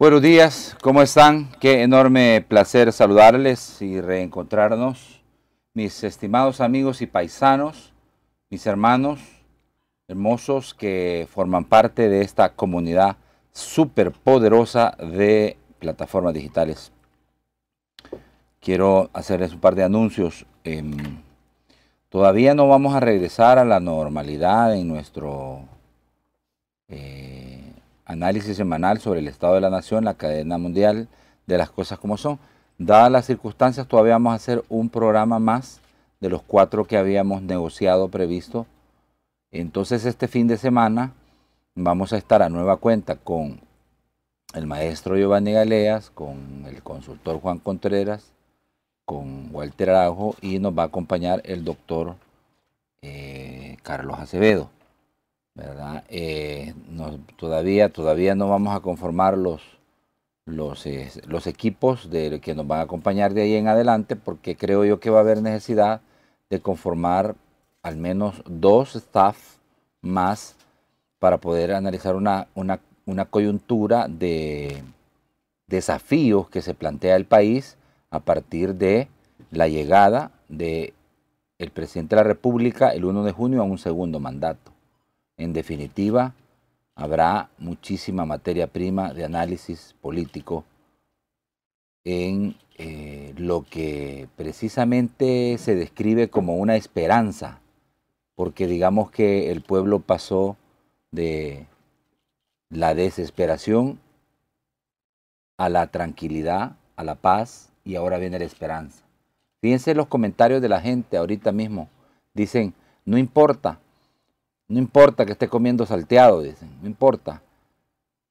Buenos días, ¿cómo están? Qué enorme placer saludarles y reencontrarnos, mis estimados amigos y paisanos, mis hermanos hermosos que forman parte de esta comunidad súper poderosa de plataformas digitales. Quiero hacerles un par de anuncios. Em, todavía no vamos a regresar a la normalidad en nuestro... Eh, análisis semanal sobre el estado de la nación, la cadena mundial de las cosas como son. Dadas las circunstancias, todavía vamos a hacer un programa más de los cuatro que habíamos negociado, previsto. Entonces este fin de semana vamos a estar a nueva cuenta con el maestro Giovanni Galeas, con el consultor Juan Contreras, con Walter Araujo y nos va a acompañar el doctor eh, Carlos Acevedo. ¿verdad? Eh, todavía, todavía no vamos a conformar los, eh, los, equipos de, que nos van a acompañar de ahí en adelante, porque creo yo que va a haber necesidad de conformar al menos dos staff más para poder analizar una, una, coyuntura de desafíos que se plantea el país a partir de la llegada del presidente de la República el 1 de junio a un segundo mandato. En definitiva, habrá muchísima materia prima de análisis político en eh, lo que precisamente se describe como una esperanza, porque digamos que el pueblo pasó de la desesperación a la tranquilidad, a la paz y ahora viene la esperanza. Fíjense los comentarios de la gente ahorita mismo. Dicen, no importa, no importa que esté comiendo salteado, dicen, no importa.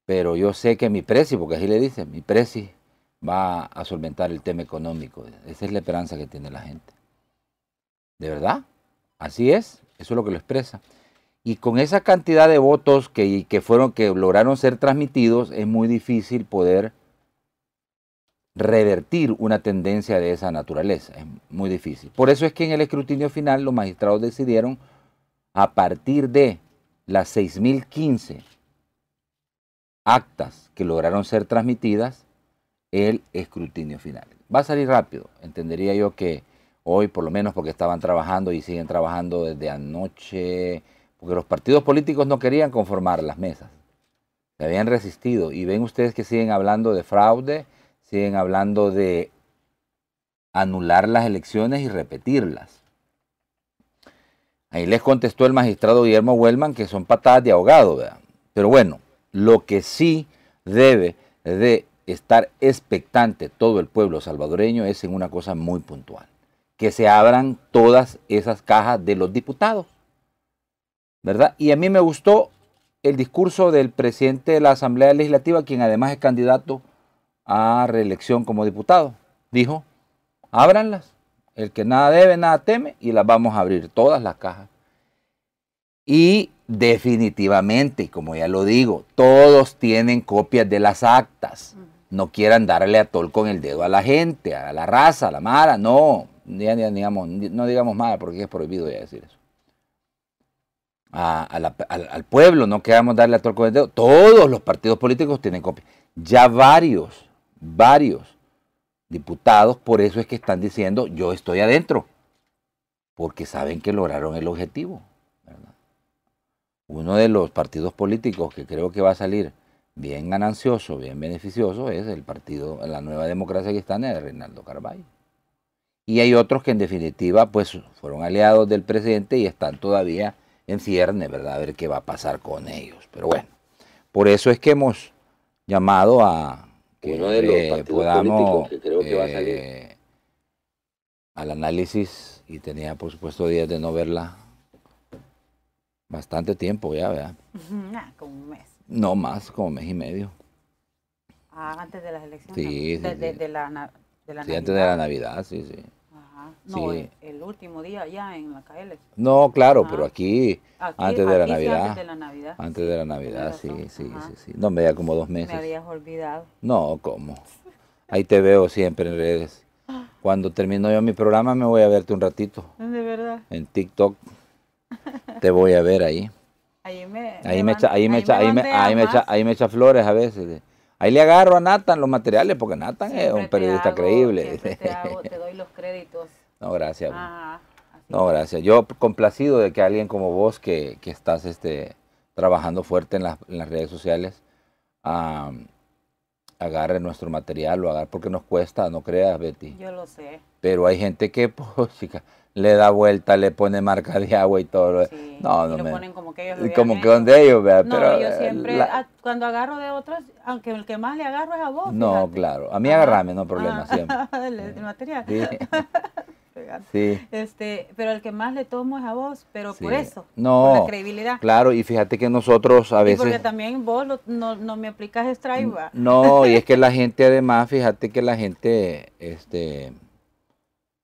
Pero yo sé que mi precio, porque así le dicen, mi preci va a solventar el tema económico. Esa es la esperanza que tiene la gente. ¿De verdad? Así es, eso es lo que lo expresa. Y con esa cantidad de votos que, que fueron, que lograron ser transmitidos, es muy difícil poder revertir una tendencia de esa naturaleza. Es muy difícil. Por eso es que en el escrutinio final los magistrados decidieron a partir de las 6.015 actas que lograron ser transmitidas, el escrutinio final. Va a salir rápido, entendería yo que hoy, por lo menos porque estaban trabajando y siguen trabajando desde anoche, porque los partidos políticos no querían conformar las mesas, se habían resistido y ven ustedes que siguen hablando de fraude, siguen hablando de anular las elecciones y repetirlas. Ahí les contestó el magistrado Guillermo Huelman, que son patadas de ahogado, ¿verdad? Pero bueno, lo que sí debe de estar expectante todo el pueblo salvadoreño es en una cosa muy puntual, que se abran todas esas cajas de los diputados, ¿verdad? Y a mí me gustó el discurso del presidente de la Asamblea Legislativa, quien además es candidato a reelección como diputado. Dijo, ábranlas, el que nada debe, nada teme, y las vamos a abrir todas las cajas. Y definitivamente, como ya lo digo, todos tienen copias de las actas. Mm. No quieran darle a tol con el dedo a la gente, a la raza, a la mala. no. digamos, no digamos mala porque es prohibido ya decir eso. al, pueblo, no queramos darle a tol con el dedo. Todos los partidos políticos tienen copias. Ya varios, varios diputados, por eso es que están diciendo yo estoy adentro, porque saben que lograron el objetivo. Uno de los partidos políticos que creo que va a salir bien ganancioso, bien beneficioso, es el partido, la nueva democracia que en de Reinaldo Carvalho. Y hay otros que en definitiva pues fueron aliados del presidente y están todavía en cierne, ¿verdad? A ver qué va a pasar con ellos. Pero bueno, por eso es que hemos llamado a que uno de los podamos, que creo que va a salir. Eh, al análisis, y tenía por supuesto días de no verla bastante tiempo ya, ¿verdad? Ah, como un mes. No más, como un mes y medio. Ah, antes de las elecciones. Sí, sí, de, De, la, de sí, antes de la Navidad, sí, sí. No, el, último día ya en la KL. No, claro, pero aquí, antes, de la Navidad. antes de la Navidad. sí, sí, sí, No, me da como dos meses. Me olvidado. No, ¿cómo? Ahí te veo siempre en redes. Cuando termino yo mi programa me voy a verte un ratito. De verdad. En TikTok te voy a ver ahí. Ahí me ahí me echa, ahí me ahí me, echa, flores a veces. Ahí le agarro a Nathan los materiales porque Nathan es un periodista creíble. Te, hago, te, doy los créditos no, gracias. Ah, no, gracias. Yo complacido de que alguien como vos, que, estás este, trabajando fuerte en, las redes sociales, agarre nuestro material, lo agarre porque nos cuesta, no creas, Betty. Yo lo sé. Pero hay gente que, pues, le da vuelta, le pone marca de agua y todo. no, no y lo ponen como que ellos lo Como que donde ellos, vea No, pero yo siempre, ah, cuando agarro de otros, aunque el que más le agarro es a vos. No, claro. A mí agarrame, no problema, ah, siempre. el, material. Este, pero el que más le tomo es a vos, pero por eso, no, por la credibilidad. Claro, y fíjate que nosotros a veces... porque también vos no, me aplicas extraiva. No, y es que la gente además, fíjate que la gente, este,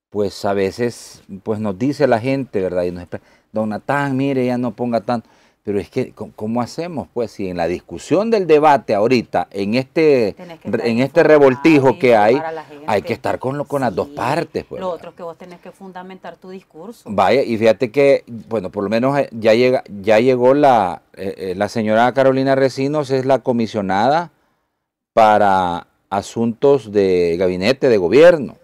pues a veces, pues nos dice la gente, ¿verdad? Y nos don Natán, mire, ya no ponga tanto. Pero es que, ¿cómo hacemos? Pues si en la discusión del debate ahorita, en este, en este revoltijo que hay, hay que estar con, con las dos partes. Pues, lo otro es que vos tenés que fundamentar tu discurso. Vaya, y fíjate que, bueno, por lo menos eh, ya, llega, ya llegó la, eh, eh, la señora Carolina Recinos, es la comisionada para asuntos de gabinete de gobierno.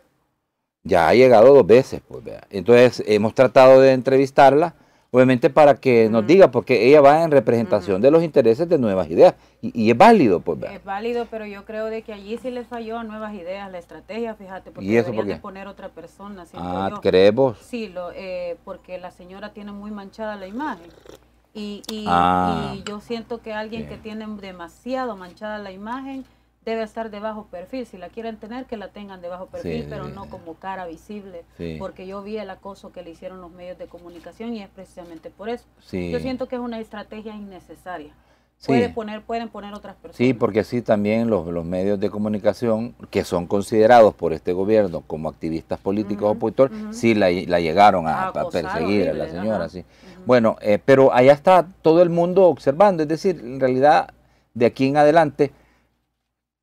Ya ha llegado dos veces. Pues, Entonces hemos tratado de entrevistarla obviamente para que nos diga, porque ella va en representación de los intereses de nuevas ideas. Y, es válido, pues. Es válido, pero yo creo de que allí sí le falló a nuevas ideas la estrategia, fíjate, porque ¿Y eso deberían poner otra persona. Ah, yo. ¿creemos? Sí, lo, eh, porque la señora tiene muy manchada la imagen. Y, y, ah. yo siento que alguien que tiene demasiado manchada la imagen debe estar de bajo perfil. Si la quieren tener, que la tengan de bajo perfil, pero no como cara visible. Porque yo vi el acoso que le hicieron los medios de comunicación y es precisamente por eso. Yo siento que es una estrategia innecesaria. Pueden poner, pueden poner otras personas. Sí, porque así también los, medios de comunicación que son considerados por este gobierno como activistas políticos o sí la, llegaron a, perseguir a la señora. Sí. Bueno, eh, pero allá está todo el mundo observando, es decir, en realidad de aquí en adelante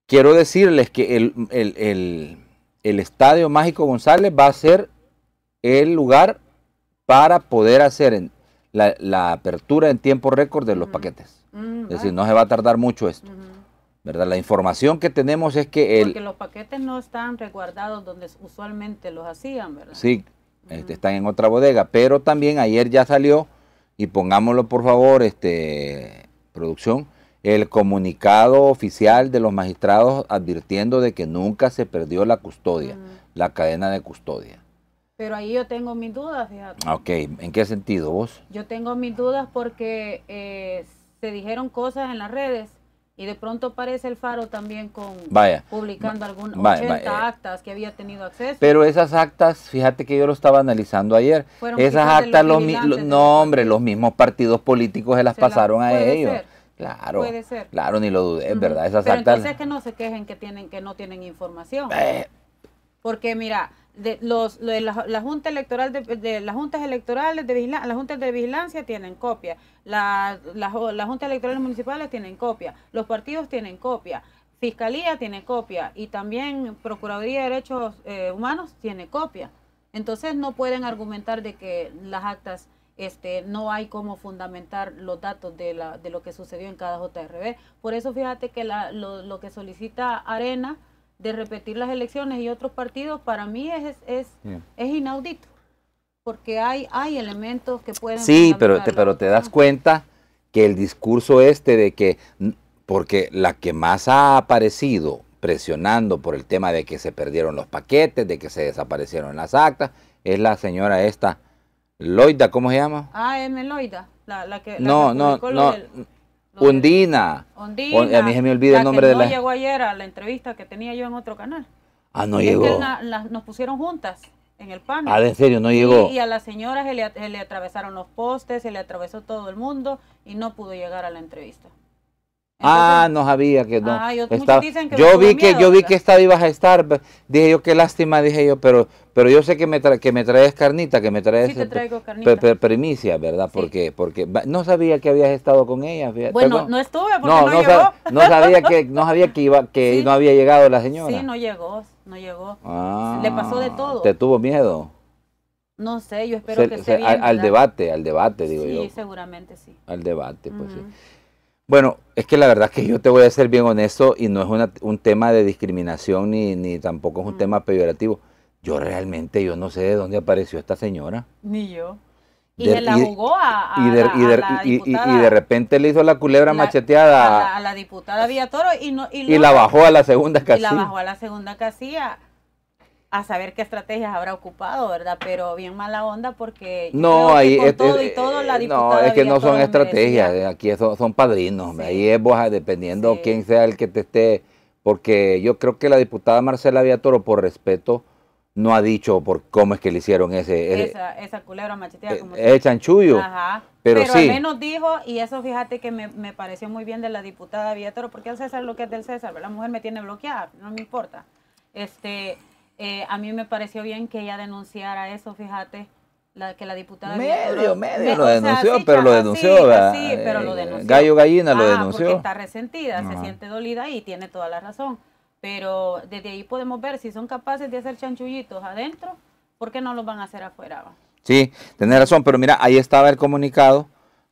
quiero decirles que el, Estadio Mágico González va a ser el lugar para poder hacer la, apertura en tiempo récord de los paquetes. Mm, es decir, no se va a tardar mucho esto. ¿verdad? La información que tenemos es que... El, Porque los paquetes no están resguardados donde usualmente los hacían, ¿verdad? Sí, este, están en otra bodega, pero también ayer ya salió, y pongámoslo por favor, este producción, el comunicado oficial de los magistrados advirtiendo de que nunca se perdió la custodia, mm. la cadena de custodia. Pero ahí yo tengo mis dudas, fíjate. Ok, ¿en qué sentido vos? Yo tengo mis dudas porque eh, se dijeron cosas en las redes y de pronto aparece el Faro también con publicando algunas eh. actas que había tenido acceso. Pero esas actas, fíjate que yo lo estaba analizando ayer. esas actas, los, los no, hombre, los mismos partidos políticos se las pasaron a ellos. Claro. Puede ser. Claro, ni lo dudé, ¿verdad? Pero entonces que no se quejen que, tienen, que no tienen información. Eh. Porque mira, de los, la, junta electoral de, las juntas electorales de vigilancia, las juntas de vigilancia tienen copia, la, las juntas electorales municipales tienen copia, los partidos tienen copia, fiscalía tiene copia y también procuraduría de derechos eh, humanos tiene copia. Entonces no pueden argumentar de que las actas este, no hay como fundamentar los datos de, la, de lo que sucedió en cada JRB. Por eso fíjate que lo, que solicita Arena de repetir las elecciones y otros partidos, para mí es, es, es inaudito, porque hay, hay elementos que pueden... Sí, pero te, pero te das cuenta que el discurso este de que, porque la que más ha aparecido presionando por el tema de que se perdieron los paquetes, de que se desaparecieron las actas, es la señora esta, Loida, ¿cómo se llama? Ah, M. Loida, la, que... no, no, no, Undina. Undina. a mí se me olvida el nombre de no la... llegó ayer a la entrevista que tenía yo en otro canal. Ah, no llegó. nos pusieron juntas en el panel. Ah, en serio, no llegó. Y, a las señoras le, se le atravesaron los postes, se le atravesó todo el mundo y no pudo llegar a la entrevista ah, no sabía que no. yo, vi que yo vi que ibas a estar, dije yo qué lástima, dije yo, pero pero yo sé que me que me traes carnita, que me traes sí, este, primicia, ¿verdad? Porque porque no sabía que habías estado con ella. Bueno, no estuve porque no, no, sabía que no sabía que iba que no había llegado la señora. Sí, no llegó, no llegó. Ah, le pasó de todo. ¿Te tuvo miedo? No sé, yo espero que bien, al, debate, al debate, digo yo. Sí, seguramente sí. Al debate, pues sí. Bueno, es que la verdad que yo te voy a ser bien honesto y no es un tema de discriminación ni, tampoco es un mm. tema peyorativo. Yo realmente yo no sé de dónde apareció esta señora. Ni yo. y se la jugó a, y de, repente le hizo la culebra macheteada a la, diputada Villatoro y, y la bajó a la segunda casilla. Y la bajó a la segunda casilla a saber qué estrategias habrá ocupado, ¿verdad? Pero bien mala onda porque no, ahí es, este, todo y todo la eh, No, es que no son estrategias, eh, aquí son, son padrinos, ahí es boja dependiendo quién sea el que te esté, porque yo creo que la diputada Marcela Viatoro, por respeto, no ha dicho por cómo es que le hicieron ese... esa, esa culebra macheteada. Eh, como es chanchullo. Ajá. Pero, al menos dijo, y eso fíjate que me, pareció muy bien de la diputada Villatoro, porque el César lo que es del César, la mujer me tiene bloqueada, no me importa. Este, eh, a mí me pareció bien que ella denunciara eso, fíjate. La, que la diputada medio medio lo denunció pero lo denunció ¿verdad? sí, pero lo eh, denunció gallo gallina lo ah, denunció está resentida se siente dolida y tiene toda la razón pero desde ahí podemos ver si son capaces de hacer chanchullitos adentro por qué no los van a hacer afuera sí tiene razón pero mira ahí estaba el comunicado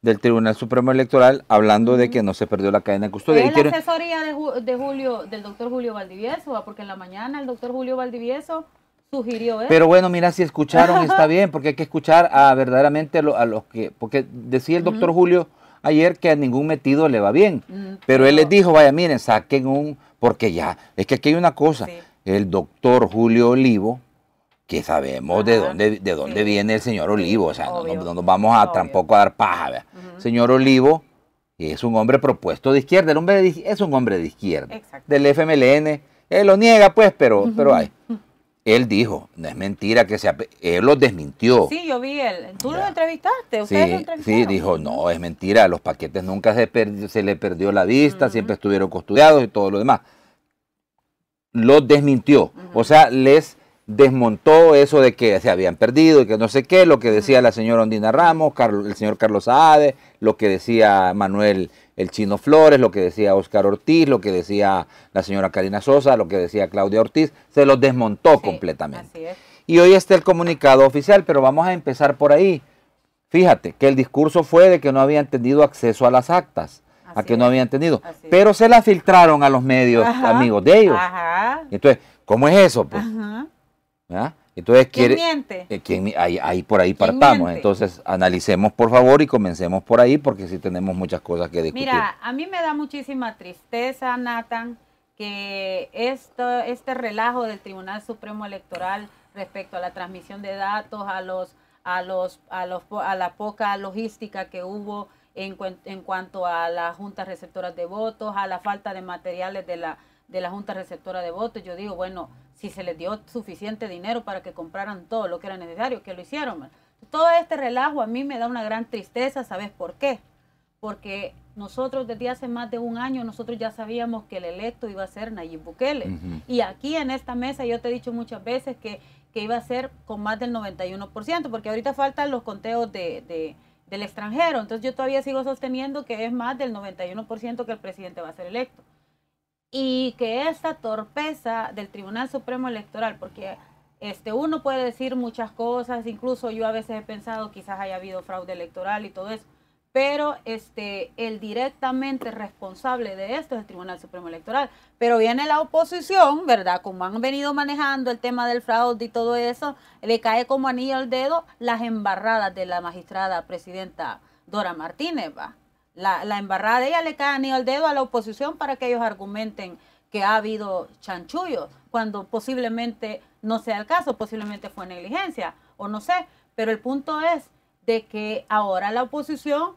del Tribunal Supremo Electoral hablando de que no se perdió la cadena de custodia. y la asesoría de, Julio, del doctor Julio Valdivieso, porque en la mañana el doctor Julio Valdivieso sugirió eso. Pero bueno, mira, si escucharon está bien, porque hay que escuchar a verdaderamente a, los que, porque decía el doctor Julio ayer que a ningún metido le va bien, mm, pero él les dijo, vaya, miren, saquen un, porque ya, es que aquí hay una cosa, el doctor Julio Olivo, que sabemos de dónde, de dónde viene el señor Olivo, o sea, no, nos vamos a tampoco a dar paja. Señor Olivo es un hombre propuesto de izquierda, el hombre es un hombre de izquierda, del FMLN, él lo niega pues, pero, pero hay. Él dijo, no es mentira que se... Él lo desmintió. Sí, yo vi él. Tú lo entrevistaste, ustedes sí, lo Sí, dijo, no, es mentira, los paquetes nunca se, se le perdió la vista, siempre estuvieron custodiados y todo lo demás. Lo desmintió. O sea, les desmontó eso de que se habían perdido y que no sé qué, lo que decía la señora Ondina Ramos, el señor Carlos Saade, lo que decía Manuel el Chino Flores, lo que decía Óscar Ortiz, lo que decía la señora Karina Sosa, lo que decía Claudia Ortiz, se los desmontó completamente. Y hoy está el comunicado oficial, pero vamos a empezar por ahí. Fíjate que el discurso fue de que no habían tenido acceso a las actas a que no habían tenido. Pero se la filtraron a los medios amigos de ellos. Entonces, ¿cómo es eso? Pues? ¿Ah? Entonces ¿Quién quiere. Eh, ahí, por ahí partamos. Entonces analicemos por favor y comencemos por ahí porque sí tenemos muchas cosas que discutir. Mira, a mí me da muchísima tristeza, Nathan, que esto, este relajo del Tribunal Supremo Electoral respecto a la transmisión de datos, a los, a los, a los, a la poca logística que hubo en, cuanto a las juntas receptoras de votos, a la falta de materiales de la, de la junta receptora de votos. Yo digo, bueno si se les dio suficiente dinero para que compraran todo lo que era necesario, que lo hicieron. Todo este relajo a mí me da una gran tristeza, ¿sabes por qué? Porque nosotros desde hace más de un año, nosotros ya sabíamos que el electo iba a ser Nayib Bukele. Y aquí en esta mesa yo te he dicho muchas veces que, que iba a ser con más del 91%, porque ahorita faltan los conteos del extranjero. Entonces yo todavía sigo sosteniendo que es más del 91% que el presidente va a ser electo y que esta torpeza del Tribunal Supremo Electoral, porque este, uno puede decir muchas cosas, incluso yo a veces he pensado quizás haya habido fraude electoral y todo eso, pero este, el directamente responsable de esto es el Tribunal Supremo Electoral. Pero viene la oposición, ¿verdad? Como han venido manejando el tema del fraude y todo eso, le cae como anillo al dedo las embarradas de la magistrada presidenta Dora Martínez, ¿va? la, embarrada ella le cae ni al dedo a la oposición para que ellos argumenten que ha habido chanchullos, cuando posiblemente no sea el caso, posiblemente fue negligencia o no sé, pero el punto es de que ahora la oposición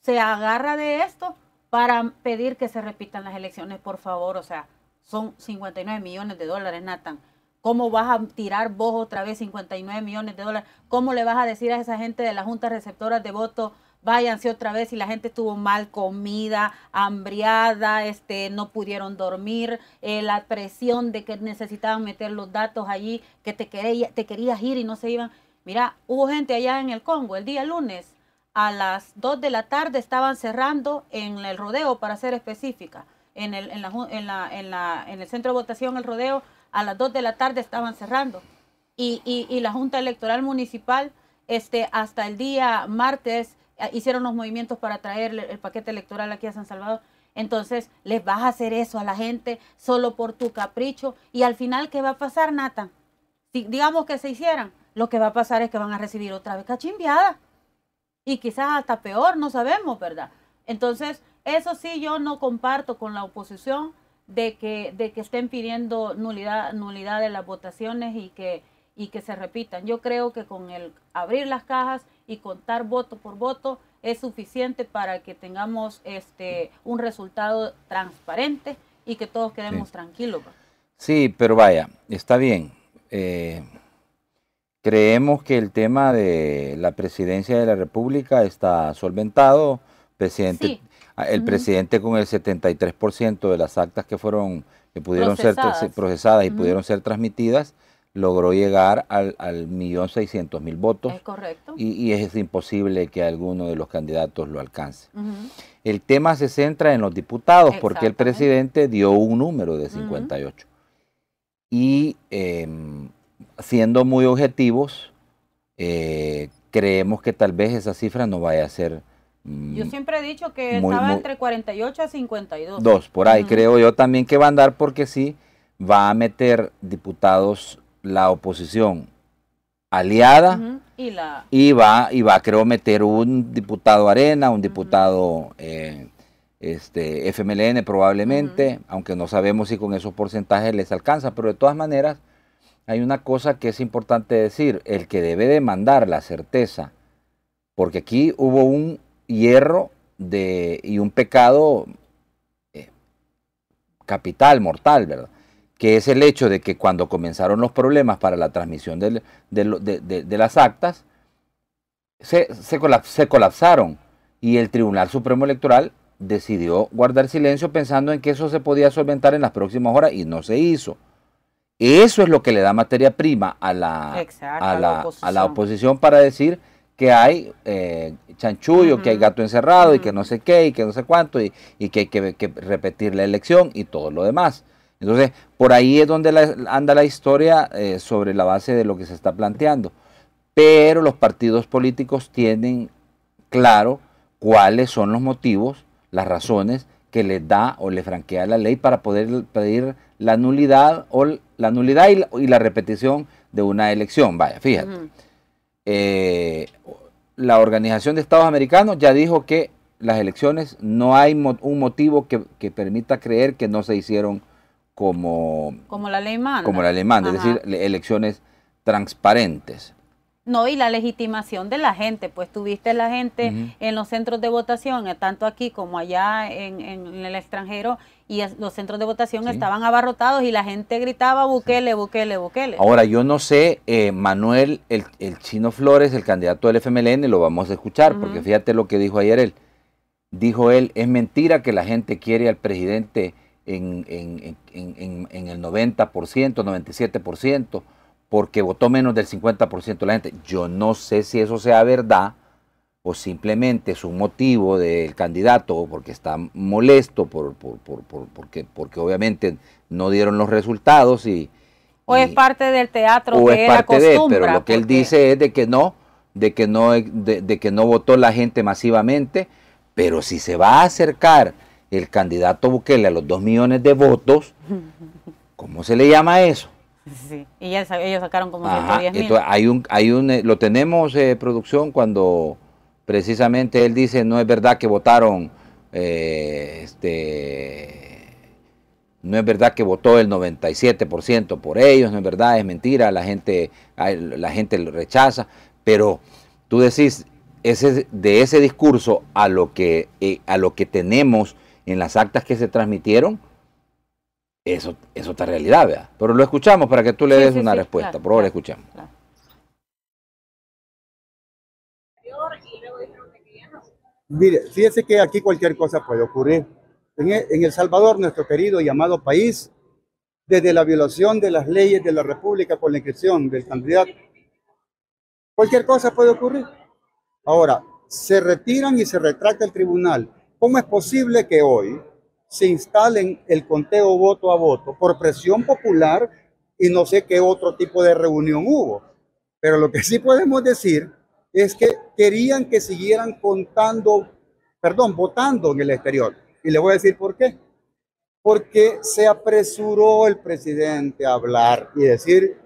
se agarra de esto para pedir que se repitan las elecciones, por favor, o sea, son 59 millones de dólares, Nathan. ¿Cómo vas a tirar vos otra vez 59 millones de dólares? ¿Cómo le vas a decir a esa gente de la junta receptoras de votos váyanse otra vez y la gente estuvo mal comida, hambriada, este, no pudieron dormir, eh, la presión de que necesitaban meter los datos allí, que te, quería, te querías ir y no se iban. Mira, hubo gente allá en el Congo el día lunes, a las 2 de la tarde estaban cerrando en el rodeo, para ser específica, en el, en el centro de votación, el rodeo, a las 2 de la tarde estaban cerrando. Y, y la Junta Electoral Municipal, este, hasta el día martes, eh, hicieron los movimientos para traer el paquete electoral aquí a San Salvador. Entonces, les vas a hacer eso a la gente solo por tu capricho. Y al final, ¿qué va a pasar, Nata? Si, digamos que se hicieran, lo que va a pasar es que van a recibir otra vez cachimbiada. Y quizás hasta peor, no sabemos, ¿verdad? Entonces, eso sí yo no comparto con la oposición de que, de que estén pidiendo nulidad, nulidad de las votaciones y que, y que se repitan. Yo creo que con el abrir las cajas y contar voto por voto es suficiente para que tengamos este un resultado transparente y que todos quedemos tranquilos. Sí, pero vaya, está bien. Eh, creemos que el tema de la presidencia de la República está solventado. Presidente, ah, El presidente con el 73% de las actas que fueron que pudieron ser procesadas y pudieron ser transmitidas logró llegar al, millón seiscientos mil votos. Es correcto. Y, es imposible que alguno de los candidatos lo alcance. El tema se centra en los diputados porque el presidente dio un número de 58. Y em, siendo muy objetivos, eh, creemos que tal vez esa cifra no vaya a ser... Mm, yo siempre he dicho que estaba entre 48 a 52. Dos, por ahí creo yo también que va a andar porque sí va a meter diputados la oposición aliada y, la... va, y creo, meter un diputado Arena, un diputado eh, este, FMLN probablemente, aunque no sabemos si con esos porcentajes les alcanza, pero de todas maneras hay una cosa que es importante decir, el que debe demandar la certeza, porque aquí hubo un hierro de, y un pecado eh, capital, mortal, ¿verdad? que es el hecho de que cuando comenzaron los problemas para la transmisión de, las actas, se, se, colapsaron y el Tribunal Supremo Electoral decidió guardar silencio pensando en que eso se podía solventar en las próximas horas y no se hizo. Eso es lo que le da materia prima a la, a, la, oposición para decir que hay eh, chanchullo, que hay gato encerrado y que no sé qué y que no sé cuánto y, que hay que, repetir la elección y todo lo demás. Entonces, por ahí es donde anda la historia eh, sobre la base de lo que se está planteando. Pero los partidos políticos tienen claro cuáles son los motivos, las razones que les da o les franquea la ley para poder pedir la nulidad o la nulidad y la, repetición de una elección. Vaya, fíjate. Eh, la Organización de Estados Americanos ya dijo que las elecciones no hay un motivo que permita creer que no se hicieron como, la ley Como la ley es decir, elecciones transparentes. No, y la legitimación de la gente, pues tuviste la gente en los centros de votación, eh, tanto aquí como allá en, en el extranjero, y los centros de votación estaban abarrotados y la gente gritaba Bukele, Bukele, Bukele. Ahora, yo no sé, eh, Manuel, el, Chino Flores, el candidato del FMLN, lo vamos a escuchar, porque fíjate lo que dijo ayer él. Dijo él, es mentira que la gente quiere al presidente en, el 90%, 97%, porque votó menos del 50% de la gente. Yo no sé si eso sea verdad o simplemente es un motivo del candidato o porque está molesto, por, por, por, por porque, porque obviamente no dieron los resultados y... O es parte del teatro que es pero lo que él dice es de que no, de que no, de que no votó la gente masivamente, pero si se va a acercar el candidato Bukele a los 2 millones de votos, ¿cómo se le llama eso? Sí, y ya ellos sacaron como Hay un, hay un, eh, lo tenemos eh, producción cuando precisamente él dice, no es verdad que votaron, eh, este, no es verdad que votó el 97% por ellos, no es verdad, es mentira, la gente, la gente lo rechaza, pero tú decís, ese, de ese discurso a lo que, a lo que tenemos en las actas que se transmitieron, eso, es está realidad, Pero lo escuchamos para que tú le des una respuesta. Por favor, escuchemos. Mire, fíjese que aquí cualquier cosa puede ocurrir. E, en El Salvador, nuestro querido y amado país, desde la violación de las leyes de la República con la inscripción del candidato, cualquier cosa puede ocurrir. Ahora, se retiran y se retracta el tribunal ¿Cómo es posible que hoy se instalen el conteo voto a voto por presión popular y no sé qué otro tipo de reunión hubo? Pero lo que sí podemos decir es que querían que siguieran contando, perdón, votando en el exterior. Y le voy a decir por qué. Porque se apresuró el presidente a hablar y decir,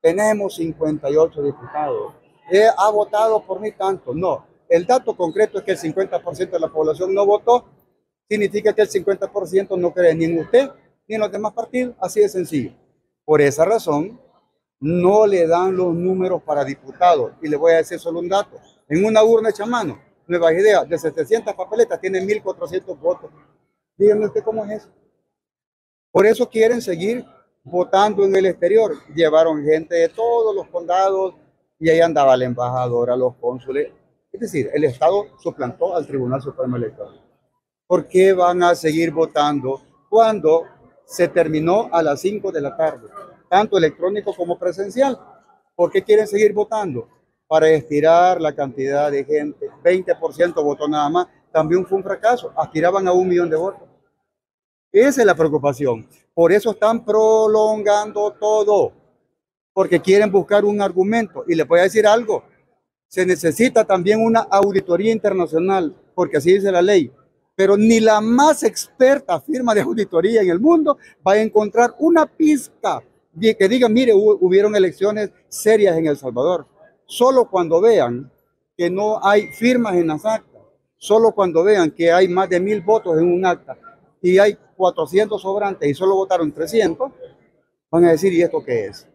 tenemos 58 diputados, eh, ha votado por mí tanto. No, el dato concreto es que el 50% de la población no votó, significa que el 50% no cree ni en usted ni en los demás partidos, así de sencillo. Por esa razón, no le dan los números para diputados. Y le voy a decir solo un dato. En una urna hecha mano, Nueva Idea, de 700 papeletas, tiene 1.400 votos. Díganme usted cómo es eso. Por eso quieren seguir votando en el exterior. Llevaron gente de todos los condados y ahí andaba la embajadora, los cónsules. Es decir, el Estado suplantó al Tribunal Supremo Electoral. ¿Por qué van a seguir votando cuando se terminó a las 5 de la tarde, tanto electrónico como presencial? ¿Por qué quieren seguir votando? Para estirar la cantidad de gente. 20% votó nada más. También fue un fracaso. Aspiraban a un millón de votos. Esa es la preocupación. Por eso están prolongando todo. Porque quieren buscar un argumento. Y le voy a decir algo se necesita también una auditoría internacional, porque así dice la ley. Pero ni la más experta firma de auditoría en el mundo va a encontrar una pista que diga, mire, hubieron elecciones serias en El Salvador. Solo cuando vean que no hay firmas en las actas, solo cuando vean que hay más de mil votos en un acta y hay 400 sobrantes y solo votaron 300, van a decir, ¿y esto qué es?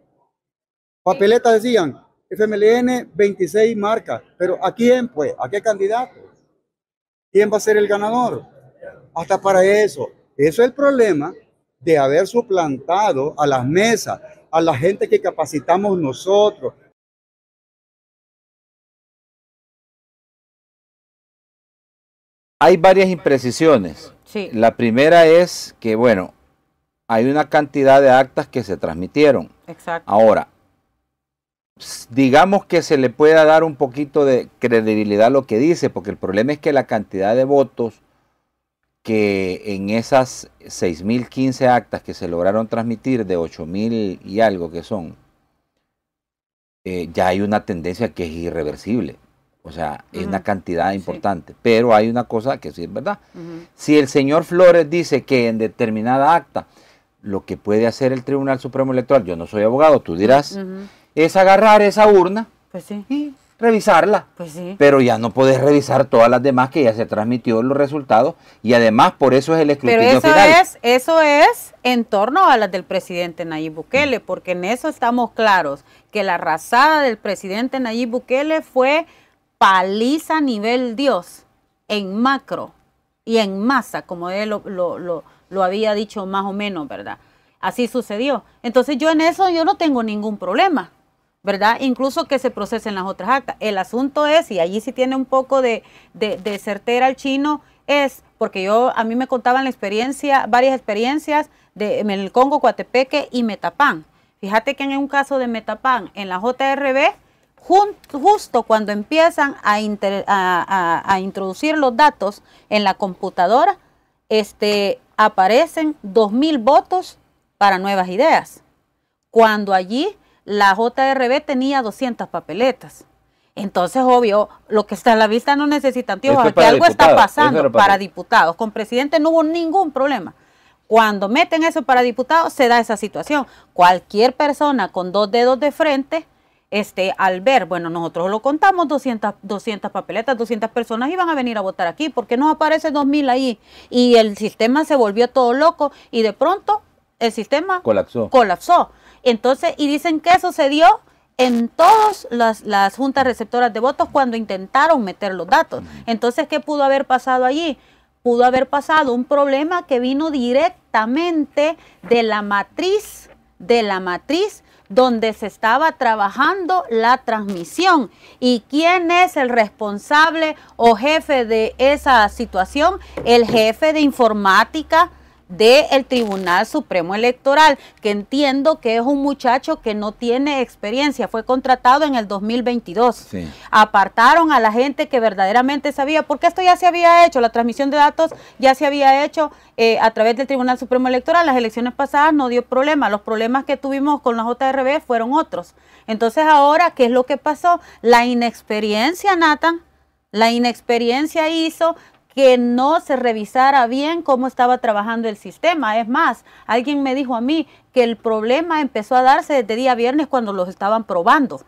Papeletas decían, FMLN 26 marcas, pero ¿a quién pues? ¿A qué candidato? ¿Quién va a ser el ganador? Hasta para eso. Eso es el problema de haber suplantado a las mesas, a la gente que capacitamos nosotros, Hay varias imprecisiones. Sí. La primera es que, bueno, hay una cantidad de actas que se transmitieron. Exacto. Ahora, digamos que se le pueda dar un poquito de credibilidad lo que dice, porque el problema es que la cantidad de votos que en esas 6.015 actas que se lograron transmitir, de 8.000 y algo que son, eh, ya hay una tendencia que es irreversible. O sea, es una cantidad importante. Pero hay una cosa que sí es verdad. Si el señor Flores dice que en determinada acta, lo que puede hacer el Tribunal Supremo Electoral, yo no soy abogado, tú dirás, es agarrar esa urna pues y revisarla. Pues Pero ya no podés revisar todas las demás que ya se transmitió los resultados y además por eso es el escrutinio Pero eso Es, eso es en torno a las del presidente Nayib Bukele, porque en eso estamos claros, que la arrasada del presidente Nayib Bukele fue paliza a nivel Dios, en macro y en masa, como él lo, lo había dicho más o menos, ¿verdad? Así sucedió. Entonces yo en eso yo no tengo ningún problema ¿verdad? Incluso que se procesen las otras actas. El asunto es, y allí sí tiene un poco de, certera el chino, es porque yo, a mí me contaban la experiencia, varias experiencias de, en el Congo, Coatepeque y Metapán. Fíjate que en un caso de Metapán, en la JRB, justo cuando empiezan a, a, introducir los datos en la computadora, este, aparecen 2.000 votos para nuevas ideas. Cuando allí la JRB tenía 200 papeletas. Entonces, obvio, lo que está a la vista no necesita anteojos, que algo está pasando para, diputados. Con presidente no hubo ningún problema. Cuando meten eso para diputados, se da esa situación. Cualquier persona con dos dedos de frente, este, al ver, bueno, nosotros lo contamos, 200, papeletas, 200 personas iban a venir a votar aquí, porque no aparece 2.000 ahí. Y el sistema se volvió todo loco y de pronto el sistema colapsó. Entonces, y dicen que eso en todas las, las, juntas receptoras de votos cuando intentaron meter los datos. Entonces, ¿qué pudo haber pasado allí? Pudo haber pasado un problema que vino directamente de la matriz, de la matriz donde se estaba trabajando la transmisión y quién es el responsable o jefe de esa situación, el jefe de informática del Tribunal Supremo Electoral, que entiendo que es un muchacho que no tiene experiencia, fue contratado en el 2022. Apartaron a la gente que verdaderamente sabía, porque esto ya se había hecho, la transmisión de datos ya se había hecho eh, a través del Tribunal Supremo Electoral, las elecciones pasadas no dio problema, los problemas que tuvimos con la JRB fueron otros. Entonces ahora, ¿qué es lo que pasó? La inexperiencia, Nathan, la inexperiencia hizo que no se revisara bien cómo estaba trabajando el sistema. Es más, alguien me dijo a mí que el problema empezó a darse desde día viernes cuando los estaban probando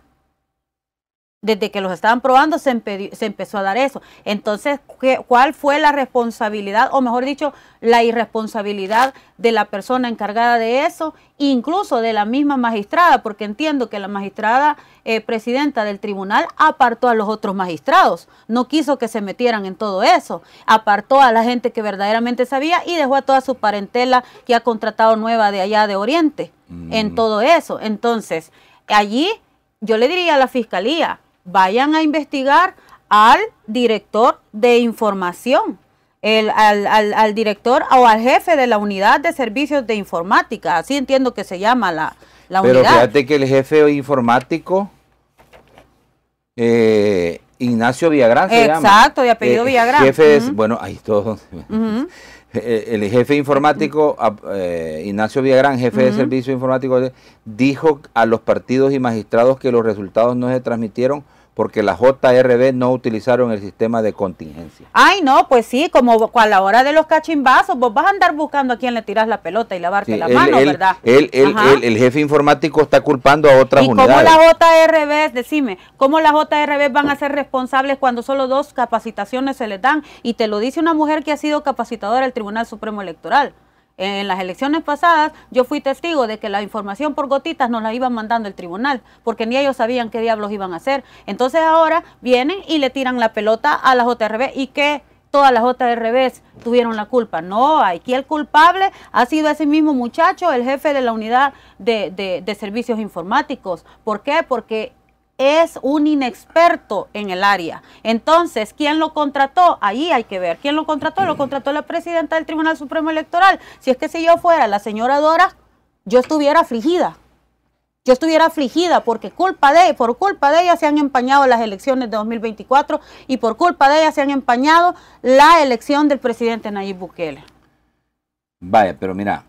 desde que los estaban probando se, empezó a dar eso. Entonces, ¿cuál fue la responsabilidad, o mejor dicho, la irresponsabilidad de la persona encargada de eso, incluso de la misma magistrada? Porque entiendo que la magistrada eh, presidenta del tribunal apartó a los otros magistrados, no quiso que se metieran en todo eso, apartó a la gente que verdaderamente sabía y dejó a toda su parentela que ha contratado nueva de allá de Oriente en mm. todo eso. Entonces, allí... Yo le diría a la fiscalía, vayan a investigar al director de información, al, director o al jefe de la unidad de servicios de informática, así entiendo que se llama la, la unidad. Pero fíjate que el jefe informático, eh, Ignacio Villagrán se Exacto, de apellido eh, Villagrán. bueno, ahí todos. El jefe informático, eh, Ignacio Villagrán, jefe de servicio informático, dijo a los partidos y magistrados que los resultados no se transmitieron porque la JRB no utilizaron el sistema de contingencia. Ay, no, pues sí, como a la hora de los cachimbazos, vos vas a andar buscando a quién le tiras la pelota y lavarte la mano, ¿verdad? el jefe informático está culpando a otras ¿Y ¿Cómo la JRB, decime, cómo la JRB van a ser responsables cuando solo dos capacitaciones se les dan? Y te lo dice una mujer que ha sido capacitadora del Tribunal Supremo Electoral. En las elecciones pasadas yo fui testigo de que la información por gotitas nos la iban mandando el tribunal, porque ni ellos sabían qué diablos iban a hacer. Entonces ahora vienen y le tiran la pelota a las JRB y que todas las JRB tuvieron la culpa. No, aquí el culpable ha sido ese mismo muchacho, el jefe de la unidad de, de servicios informáticos. ¿Por qué? Porque es un inexperto en el área. Entonces, ¿quién lo contrató? Ahí hay que ver. ¿Quién lo contrató? Lo contrató la presidenta del Tribunal Supremo Electoral. Si es que si yo fuera la señora Dora, yo estuviera afligida. Yo estuviera afligida porque culpa de, por culpa de ella se han empañado las elecciones de 2024 y por culpa de ella se han empañado la elección del presidente Nayib Bukele. Vaya, pero mira,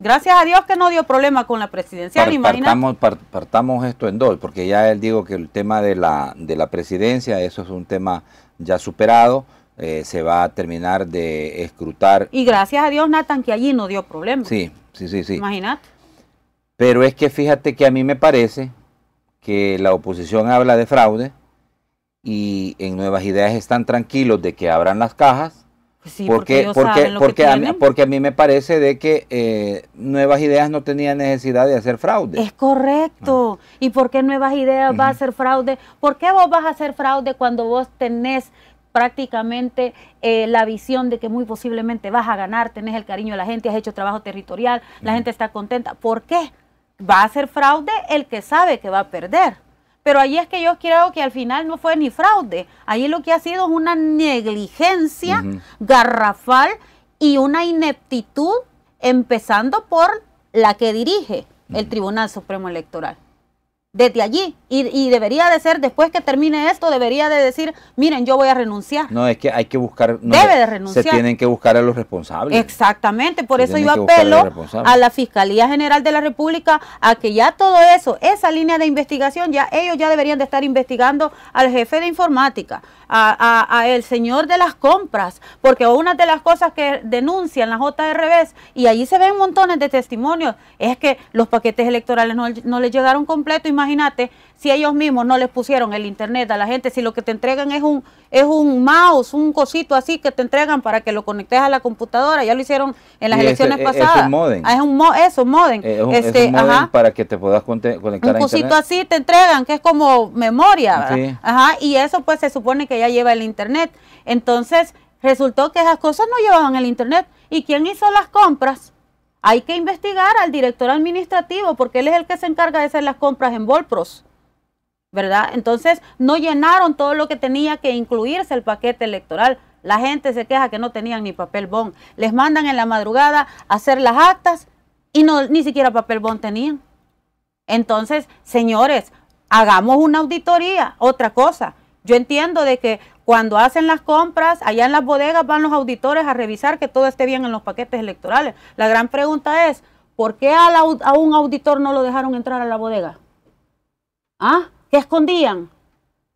Gracias a Dios que no dio problema con la presidencial, imagínate. Partamos, esto en dos, porque ya él digo que el tema de la, presidencia, eso es un tema ya superado, eh, se va a terminar de escrutar. Y gracias a Dios, Nathan, que allí no dio problema. Sí, sí, sí, sí. Imagínate. Pero es que fíjate que a mí me parece que la oposición habla de fraude y en Nuevas Ideas están tranquilos de que abran las cajas pues porque, porque, porque, a mí, me parece de que eh, Nuevas Ideas no tenía necesidad de hacer fraude. Es correcto. Ah. ¿Y por qué Nuevas Ideas va a hacer fraude? ¿Por qué vos vas a hacer fraude cuando vos tenés prácticamente eh, la visión de que muy posiblemente vas a ganar, tenés el cariño de la gente, has hecho trabajo territorial, la gente está contenta? ¿Por qué? Va a hacer fraude el que sabe que va a perder. Pero ahí es que yo quiero que al final no fue ni fraude, ahí lo que ha sido es una negligencia garrafal y una ineptitud, empezando por la que dirige el Tribunal Supremo Electoral desde allí. Y, debería de ser, después que termine esto, debería de decir, miren, yo voy a renunciar. No, es que hay que buscar... No, Debe de renunciar. Se tienen que buscar a los responsables. Exactamente, por eso yo apelo a, la Fiscalía General de la República a que ya todo eso, esa línea de investigación, ya ellos ya deberían de estar investigando al jefe de informática, a, el señor de las compras, porque una de las cosas que denuncian las JRBs, y allí se ven montones de testimonios, es que los paquetes electorales no, no les llegaron completo, más imagínate si ellos mismos no les pusieron el internet a la gente, si lo que te entregan es un, es un mouse, un cosito así que te entregan para que lo conectes a la computadora, ya lo hicieron en las elecciones e, pasadas. Ah, es un modem. Eh, es un eso, modem. es un, este, modem para que te puedas conectar internet. Un cosito así te entregan, que es como memoria, Ajá, y eso pues se supone que ya lleva el internet. Entonces, resultó que esas cosas no llevaban el internet. ¿Y quién hizo las compras? Hay que investigar al director administrativo porque él es el que se encarga de hacer las compras en Volpros. ¿Verdad? Entonces no llenaron todo lo que tenía que incluirse el paquete electoral. La gente se queja que no tenían ni papel bond. Les mandan en la madrugada a hacer las actas y no, ni siquiera papel bond tenían. Entonces, señores, hagamos una auditoría. Otra cosa, yo entiendo de que cuando hacen las compras, allá en las bodegas van los auditores a revisar que todo esté bien en los paquetes electorales. La gran pregunta es, ¿por qué a, un auditor no lo dejaron entrar a la bodega? ¿Ah? ¿Qué escondían?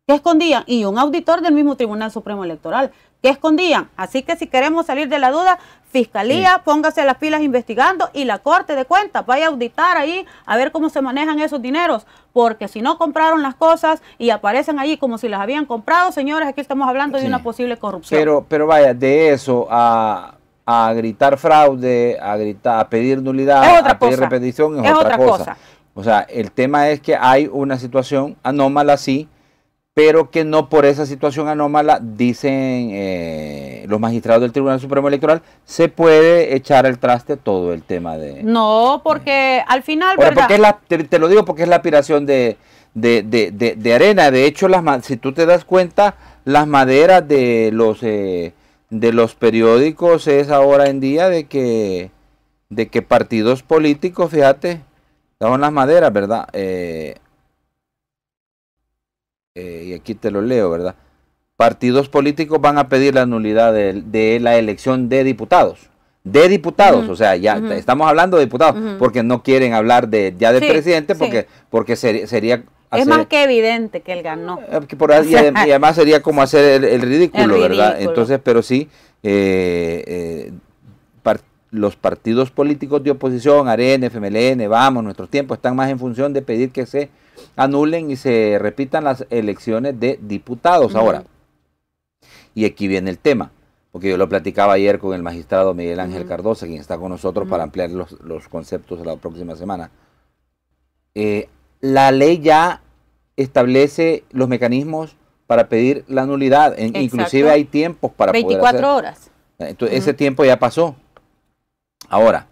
¿Qué escondían? Y un auditor del mismo Tribunal Supremo Electoral. ¿Qué escondían? Así que si queremos salir de la duda, Fiscalía, póngase las pilas investigando y la Corte de Cuentas vaya a auditar ahí a ver cómo se manejan esos dineros, porque si no compraron las cosas y aparecen ahí como si las habían comprado, señores, aquí estamos hablando de una posible corrupción. Pero, pero vaya, de eso a, a gritar fraude, a, gritar, a pedir nulidad, a pedir repetición, es, otra, cosa. O sea, el tema es que hay una situación anómala, sí, pero que no por esa situación anómala, dicen eh, los magistrados del Tribunal Supremo Electoral, se puede echar el traste todo el tema de... No, porque al final... te, lo digo porque es la aspiración de, de, arena. De hecho, las, si tú te das cuenta, las maderas de los, eh, de los periódicos es ahora en día de que, de que partidos políticos, fíjate, son las maderas, ¿verdad? Eh, eh, y aquí te lo leo, ¿verdad? Partidos políticos van a pedir la nulidad de, la elección de diputados. De diputados, o sea, ya estamos hablando de diputados, porque no quieren hablar de ya del presidente, porque, porque sería es más que evidente que él ganó. Eh, y, además sería como hacer el, ridículo, ¿verdad? Entonces, pero sí, eh, eh los partidos políticos de oposición, AREN, FMLN, Vamos, nuestros Tiempo, están más en función de pedir que se anulen y se repitan las elecciones de diputados. Ahora, y aquí viene el tema, porque yo lo platicaba ayer con el magistrado Miguel Ángel Cardosa, quien está con nosotros para ampliar los, conceptos la próxima semana. Eh, la ley ya establece los mecanismos para pedir la nulidad, inclusive hay tiempos para 24 horas. Entonces, ese tiempo ya pasó. Ahora,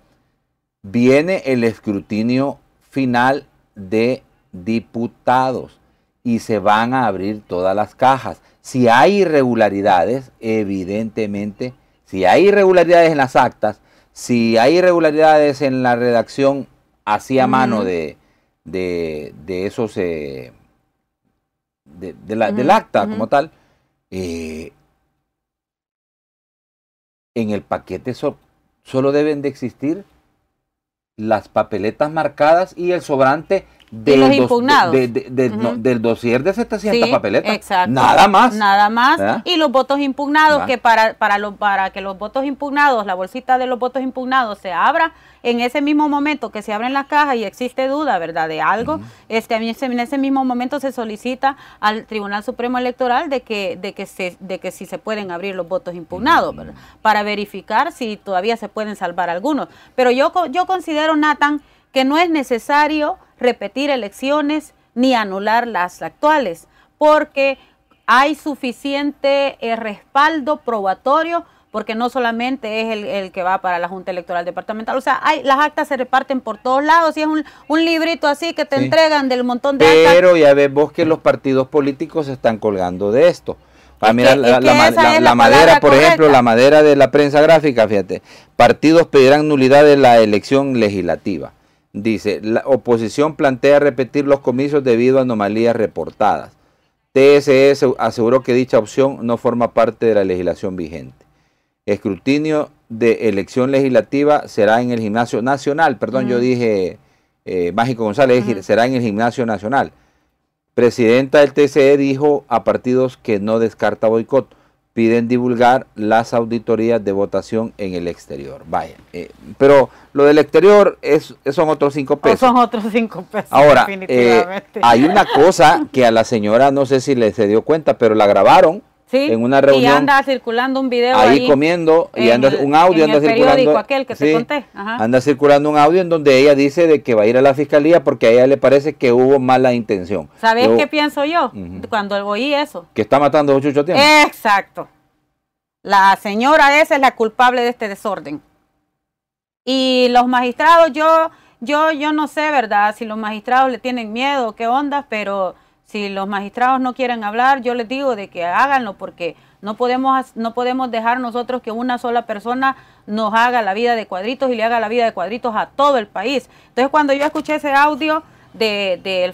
viene el escrutinio final de diputados y se van a abrir todas las cajas. Si hay irregularidades, evidentemente, si hay irregularidades en las actas, si hay irregularidades en la redacción así a mano de, de, de esos eh, de, la, del acta como tal, eh, en el paquete solo deben de existir las papeletas marcadas y el sobrante de los impugnados. del dossier de 700 papeletas. Nada más. Nada más. Y los votos impugnados, que para, para, los para que los votos impugnados, la bolsita de los votos impugnados se abra en ese mismo momento que se abren las cajas y existe duda, ¿verdad?, de algo, este en ese mismo momento se solicita al Tribunal Supremo Electoral de que, de que, se, de que si se pueden abrir los votos impugnados, ¿verdad? para verificar si todavía se pueden salvar algunos. Pero yo, yo considero, Nathan, que no es necesario repetir elecciones ni anular las actuales, porque hay suficiente eh, respaldo probatorio, porque no solamente es el, que va para la Junta Electoral Departamental, o sea, hay, las actas se reparten por todos lados y es un, un librito así que te entregan del montón de Pero actas. ya ves vos que los partidos políticos se están colgando de esto. para mirar la, madera, por ejemplo, la madera de la prensa gráfica, fíjate, partidos pedirán nulidad de la elección legislativa. Dice, la oposición plantea repetir los comicios debido a anomalías reportadas. TSE aseguró que dicha opción no forma parte de la legislación vigente. Escrutinio de elección legislativa será en el gimnasio nacional, perdón, yo dije eh, Mágico González, será en el gimnasio nacional. Presidenta del TSE dijo a partidos que no descarta boicot piden divulgar las auditorías de votación en el exterior. Vaya, eh, pero lo del exterior es, son otros cinco pesos. son otros cinco pesos. Ahora, eh, hay una cosa que a la señora no sé si le se dio cuenta, pero la grabaron en una reunión. Y anda circulando un video. Ahí, comiendo, y anda un audio. En anda el aquel que te conté. Anda circulando un audio en donde ella dice de que va a ir a la fiscalía porque a ella le parece que hubo mala intención. ¿Sabes qué pienso yo cuando oí eso? Que está matando a Chucho tiempo. Exacto. La señora esa es la culpable de este desorden. Y los magistrados, yo, yo, yo no sé, ¿verdad? Si los magistrados le tienen miedo, qué onda, pero si los magistrados no quieren hablar, yo les digo de que háganlo porque no podemos, no podemos dejar nosotros que una sola persona nos haga la vida de cuadritos y le haga la vida de cuadritos a todo el país. Entonces cuando yo escuché ese audio de,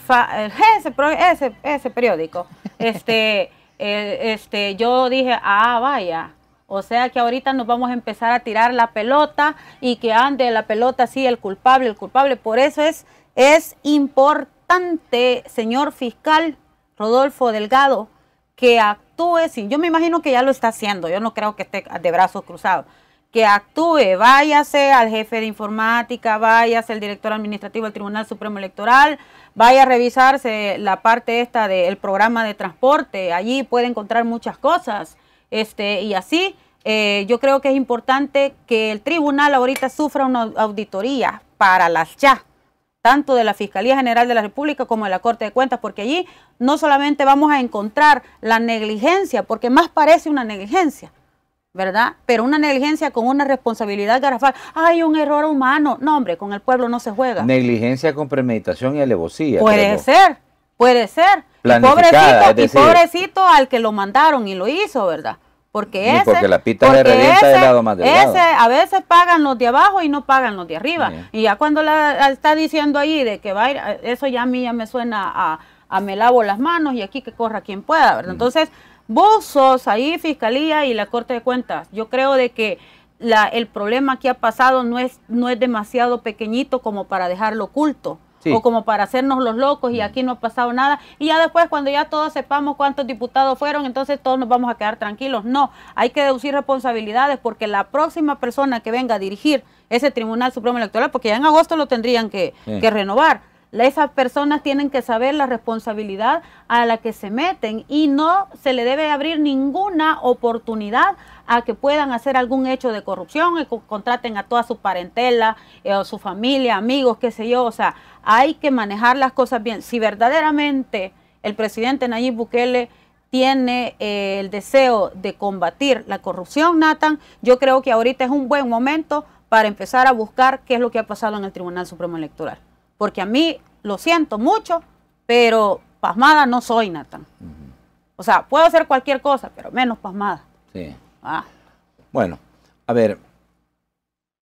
ese, periódico, este, este, yo dije, ah, vaya, o sea que ahorita nos vamos a empezar a tirar la pelota y que ande la pelota así el culpable, el culpable. Por eso es, es importante importante, señor fiscal Rodolfo Delgado, que actúe, sí, yo me imagino que ya lo está haciendo, yo no creo que esté de brazos cruzados, que actúe, váyase al jefe de informática, váyase al director administrativo del Tribunal Supremo Electoral, vaya a revisarse la parte esta del programa de transporte, allí puede encontrar muchas cosas, este, y así. Eh, yo creo que es importante que el tribunal ahorita sufra una auditoría para las ya tanto de la Fiscalía General de la República como de la Corte de Cuentas, porque allí no solamente vamos a encontrar la negligencia, porque más parece una negligencia, ¿verdad? Pero una negligencia con una responsabilidad garrafal. Hay un error humano. No, hombre, con el pueblo no se juega. Negligencia con premeditación y alevosía. Puede ser, puede ser. pobrecito, y pobrecito al que lo mandaron y lo hizo, ¿verdad? Porque ese, porque la pita de revienta del lado más a veces pagan los de abajo y no pagan los de arriba. Y ya cuando la, está diciendo ahí de que va a ir, eso ya a mí ya me suena a, me lavo las manos y aquí que corra quien pueda, ¿verdad? Mm. Entonces, vos sos ahí Fiscalía y la Corte de Cuentas. Yo creo de que la, el problema que ha pasado no es, no es demasiado pequeñito como para dejarlo oculto o como para hacernos los locos y mm. aquí no ha pasado nada. Y ya después, cuando ya todos sepamos cuántos diputados fueron, entonces todos nos vamos a quedar tranquilos. No, hay que deducir responsabilidades porque la próxima persona que venga a dirigir ese Tribunal Supremo Electoral, porque ya en agosto lo tendrían que, que renovar. Esas personas tienen que saber la responsabilidad a la que se meten y no se le debe abrir ninguna oportunidad a que puedan hacer algún hecho de corrupción y contraten a toda su parentela, eh, su familia, amigos, qué sé yo. O sea, hay que manejar las cosas bien. Si verdaderamente el presidente Nayib Bukele tiene eh, el deseo de combatir la corrupción, Nathan, yo creo que ahorita es un buen momento para empezar a buscar qué es lo que ha pasado en el Tribunal Supremo Electoral. Porque a mí lo siento mucho, pero pasmada no soy, Nathan. O sea, puedo hacer cualquier cosa, pero menos pasmada. Sí. Ah. Bueno, a ver,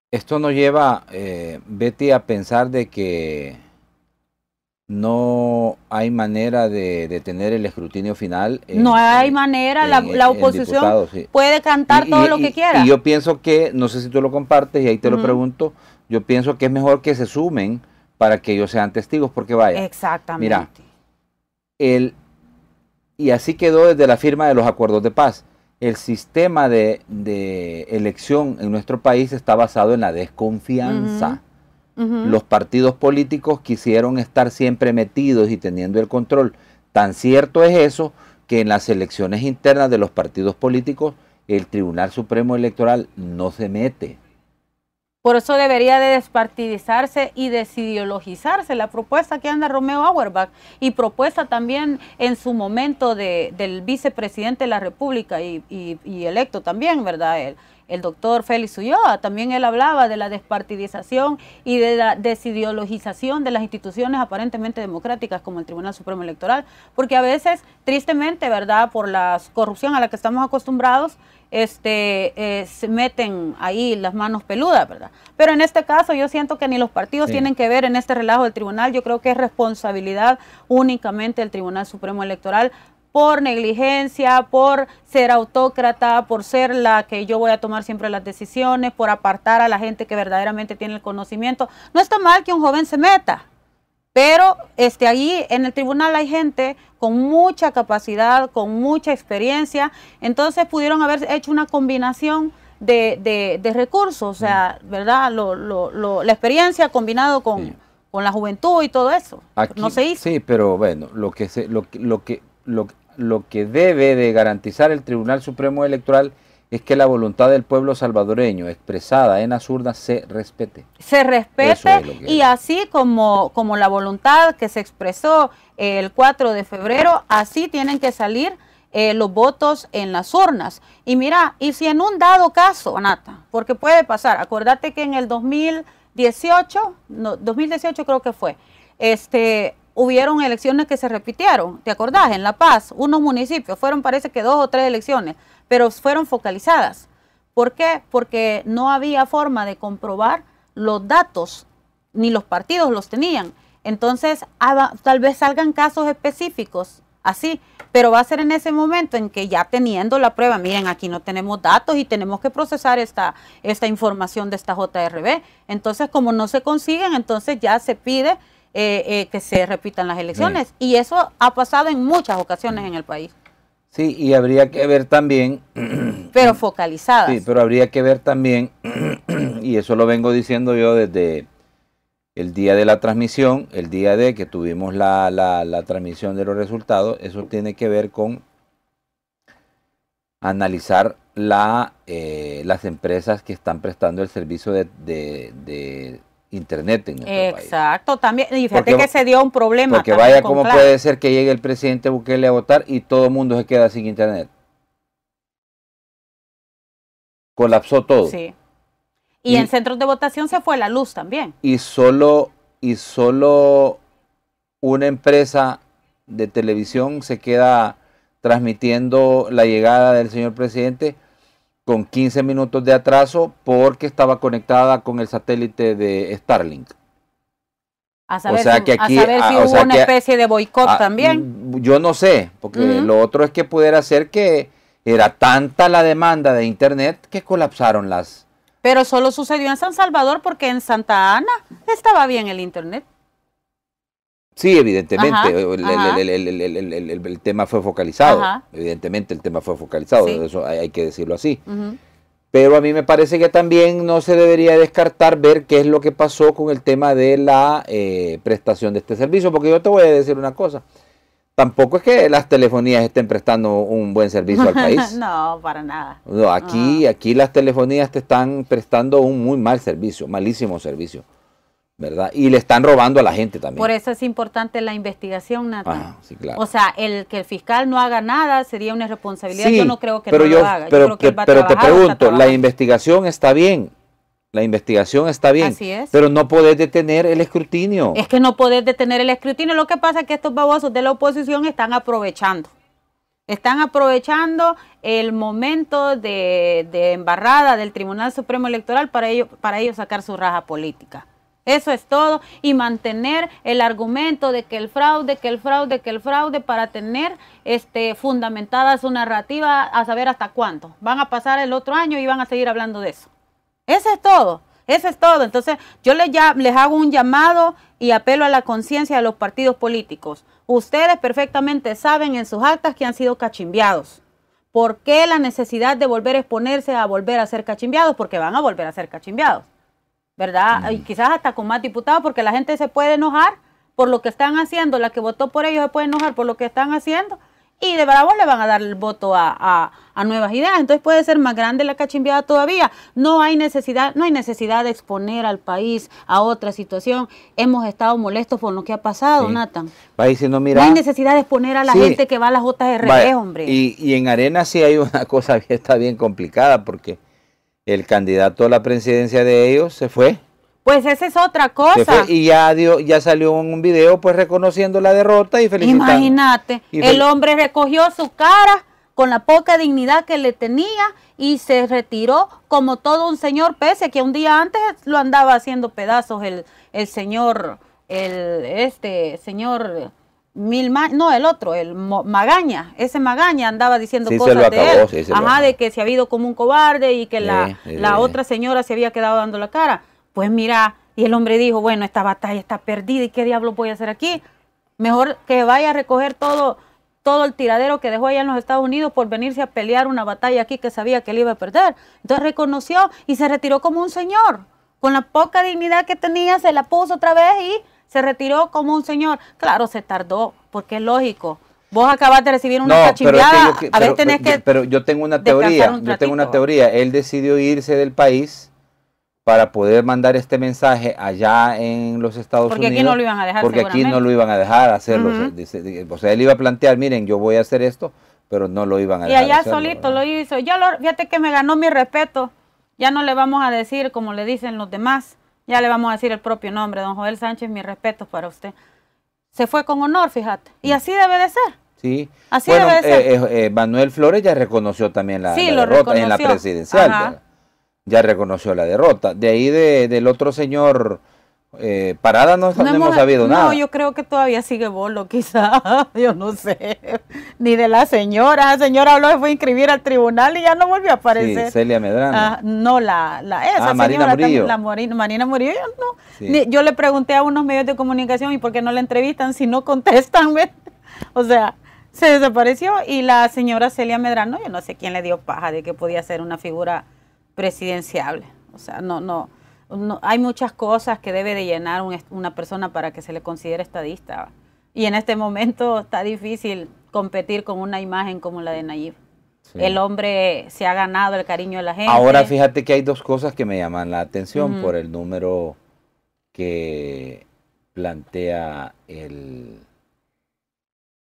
esto nos lleva, eh, Betty, a pensar de que no hay manera de, tener el escrutinio final. no hay manera, la, oposición puede cantar todo lo que quiera. Y yo pienso que, no sé si tú lo compartes y ahí te lo pregunto, yo pienso que es mejor que se sumen para que ellos sean testigos, porque vaya. Exactamente. Mira, el, y así quedó desde la firma de los acuerdos de paz. El sistema de, elección en nuestro país está basado en la desconfianza los partidos políticos quisieron estar siempre metidos y teniendo el control. Tan cierto es eso que en las elecciones internas de los partidos políticos el Tribunal Supremo Electoral no se mete. Por eso debería de despartidizarse y desideologizarse la propuesta que anda Romeo Auerbach y propuesta también en su momento del vicepresidente de la República y, electo también, ¿verdad? él el doctor Félix Ulloa, también él hablaba de la despartidización y de la desideologización de las instituciones aparentemente democráticas como el Tribunal Supremo Electoral, porque a veces, tristemente, ¿verdad?, por la corrupción a la que estamos acostumbrados, este, eh, se meten ahí las manos peludas, ¿verdad? Pero en este caso yo siento que ni los partidos tienen que ver en este relajo del tribunal, yo creo que es responsabilidad únicamente del Tribunal Supremo Electoral por negligencia, por ser autócrata, por ser la que yo voy a tomar siempre las decisiones, por apartar a la gente que verdaderamente tiene el conocimiento. No está mal que un joven se meta, pero este, allí en el tribunal hay gente con mucha capacidad, con mucha experiencia, entonces pudieron haber hecho una combinación. De, de, recursos, o sea, mm. ¿verdad? la experiencia combinado con, con la juventud y todo eso. no se hizo. Sí, pero bueno, lo que, se, lo, lo que lo, lo que debe de garantizar el Tribunal Supremo Electoral es que la voluntad del pueblo salvadoreño expresada en las urnas se respete. Se respete y así como, como la voluntad que se expresó el 4 de febrero, así tienen que salir eh, los votos en las urnas. Y mira, y si en un dado caso, Anata, porque puede pasar, acuérdate que en el 2018, 2018 creo que fue, este, hubieron elecciones que se repitieron, ¿te acordás? En La Paz, unos municipios, fueron parece que dos o tres elecciones, pero fueron focalizadas. ¿Por qué? Porque no había forma de comprobar los datos, ni los partidos los tenían. Entonces, tal vez salgan casos específicos, así, pero va a ser en ese momento en que ya teniendo la prueba, miren, aquí no tenemos datos y tenemos que procesar esta, esta información de esta JRB. Entonces, como no se consiguen, entonces ya se pide eh, eh, que se repitan las elecciones. Y eso ha pasado en muchas ocasiones en el país. Sí, y habría que ver también... Pero focalizadas. Sí, pero habría que ver también, y eso lo vengo diciendo yo desde el día de la transmisión, el día de que tuvimos la, transmisión de los resultados, eso tiene que ver con analizar la, eh, las empresas que están prestando el servicio de internet en el país Exacto, también. Y fíjate que se dio un problema. Porque vaya, ¿cómo puede ser que llegue el presidente Bukele a votar y todo el mundo se queda sin internet? Colapsó todo. Sí. Y, en centros de votación se fue la luz también. Y solo, y solo una empresa de televisión se queda transmitiendo la llegada del señor presidente con 15 minutos de atraso porque estaba conectada con el satélite de Starlink. o sea que aquí, si hubo una especie de boicot también. Mm, yo no sé, porque lo otro es que pudiera ser que era tanta la demanda de Internet que colapsaron las... Pero solo sucedió en San Salvador porque en Santa Ana estaba bien el Internet. Sí, evidentemente, el, tema fue focalizado, evidentemente el tema fue focalizado, eso hay, que decirlo así. Pero a mí me parece que también no se debería descartar ver qué es lo que pasó con el tema de la eh, prestación de este servicio, porque yo te voy a decir una cosa, tampoco es que las telefonías estén prestando un buen servicio al país. no, para nada. No, aquí, no. aquí las telefonías te están prestando un muy mal servicio, malísimo servicio. ¿verdad? Y le están robando a la gente también. Por eso es importante la investigación, O sea, el que el fiscal no haga nada sería una irresponsabilidad. yo no creo que lo haga. Pero, pero te pregunto, la investigación está bien. La investigación está bien, pero no podés detener el escrutinio. Es que no podés detener el escrutinio. Lo que pasa es que estos babosos de la oposición están aprovechando. Están aprovechando el momento de, de embarrada del Tribunal Supremo Electoral para ellos para ellos sacar su raja política. Eso es todo. Y mantener el argumento de que el fraude, que el fraude, que el fraude, para tener este, fundamentada su narrativa a saber hasta cuánto. Van a pasar el otro año y van a seguir hablando de eso. Eso es todo. Eso es todo. Entonces, yo les, ya, les hago un llamado y apelo a la conciencia de los partidos políticos. Ustedes perfectamente saben en sus actas que han sido cachimbiados. ¿Por qué la necesidad de volver a exponerse a volver a ser cachimbiados? Porque van a volver a ser cachimbiados. ¿verdad? Y quizás hasta con más diputados, porque la gente se puede enojar por lo que están haciendo, la que votó por ellos se puede enojar por lo que están haciendo, y de bravo le van a dar el voto a, a, nuevas ideas. Entonces puede ser más grande la cachimbiada todavía. No hay necesidad, no hay necesidad de exponer al país a otra situación. Hemos estado molestos por lo que ha pasado, Nathan. mira, no hay necesidad de exponer a la gente que va a las JRB, hombre. Y, y en arena sí hay una cosa que está bien complicada porque el candidato a la presidencia de ellos se fue. Pues esa es otra cosa. y ya ya salió un video pues reconociendo la derrota y felicitando. Imagínate, el hombre recogió su cara con la poca dignidad que le tenía y se retiró como todo un señor, pese que un día antes lo andaba haciendo pedazos el, el señor, el este señor Mil no, el otro, el Magaña, ese Magaña andaba diciendo cosas de ajá, de que se había ido como un cobarde y que la, la otra señora se había quedado dando la cara. Pues mira, y el hombre dijo, bueno, esta batalla está perdida y qué diablo voy a hacer aquí. Mejor que vaya a recoger todo, todo el tiradero que dejó allá en los Estados Unidos por venirse a pelear una batalla aquí que sabía que él iba a perder. Entonces reconoció y se retiró como un señor. Con la poca dignidad que tenía, se la puso otra vez y se retiró como un señor. Claro, se tardó, porque es lógico. Vos acabas de recibir una no, a que. Pero yo tengo una teoría, yo tengo una teoría. Él decidió irse del país para poder mandar este mensaje allá en los Estados Unidos. Porque aquí no lo iban a dejar. Porque aquí no lo iban a dejar hacerlo. O sea, él iba a plantear, miren, yo voy a hacer esto, pero no lo iban a dejar. Y allá solito lo hizo. Yo lo, fíjate que me ganó mi respeto. Ya no le vamos a decir como le dicen los demás ya le vamos a decir el propio nombre, don Joel Sánchez, mis respetos para usted. Se fue con honor, fíjate. Y así debe de ser. Sí. Así debe de ser. Eh, eh, Manuel Flores ya reconoció también la, derrota en la presidencial. Ya, reconoció la derrota. De ahí del otro señor eh, parada no, hemos, sabido nada. No, yo creo que todavía sigue bolo, quizá, yo no sé, ni de la señora. La señora habló, de fue a inscribir al tribunal y ya no volvió a aparecer. Sí, Celia Medrano. Ah, no, la, la esa ah, Marina Murillo. La, Marina Murillo, no. yo le pregunté a unos medios de comunicación y por qué no la entrevistan si no contestan, o sea, se desapareció y la señora Celia Medrano, yo no sé quién le dio paja de que podía ser una figura presidenciable, o sea, no, no hay muchas cosas que debe de llenar una persona para que se le considere estadista. Y en este momento está difícil competir con una imagen como la de Nayib. El hombre se ha ganado el cariño de la gente. Ahora fíjate que hay dos cosas que me llaman la atención por el número que plantea el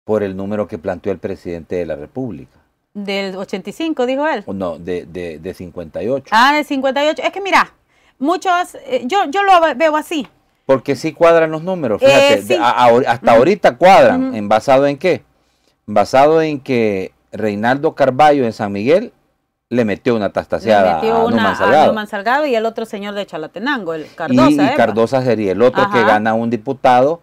por el número que planteó el presidente de la República. Del 85, dijo él. No, de, de, de 58. Ah, de 58. Es que mira, muchos, eh, yo, yo lo veo así. Porque sí cuadran los números, fíjate, eh, hasta ahorita cuadran, ¿en basado en qué? Basado en que Reinaldo Carballo en San Miguel le metió una tastaseada a, una, y el otro señor de Chalatenango, el Cardosa. Y, Cardosa sería el otro que gana un diputado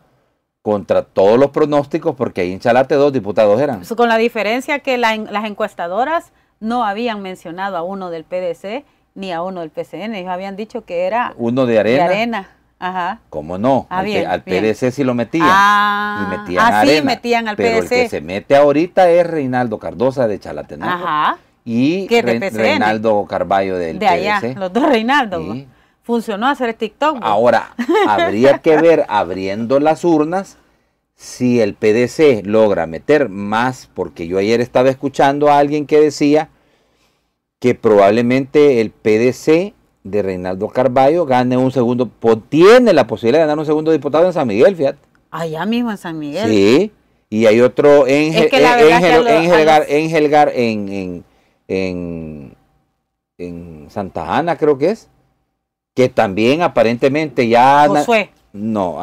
contra todos los pronósticos, porque ahí en Chalate dos diputados eran. Con la diferencia que las encuestadoras no habían mencionado a uno del PDC ni a uno del PCN. Ellos habían dicho que era... Uno de arena. De arena. Ajá. ¿Cómo no? Ah, al, PDC sí lo metían. Ah, y metían ah, sí, metían al pero PDC. el que se mete ahorita es Reinaldo Cardosa de Chalatenango. Ajá. Y Reinaldo Carballo del de allá, los dos Reinaldo. Pues. Funcionó hacer TikTok. Pues. Ahora, habría que ver, abriendo las urnas, si el PDC logra meter más, porque yo ayer estaba escuchando a alguien que decía que probablemente el PDC de Reinaldo Carballo gane un segundo, tiene la posibilidad de ganar un segundo diputado en San Miguel, fíjate. Allá mismo en San Miguel. Sí, y hay otro Engelgar eh, en, en, en, Santa Ana, creo que es, que también aparentemente ya... No,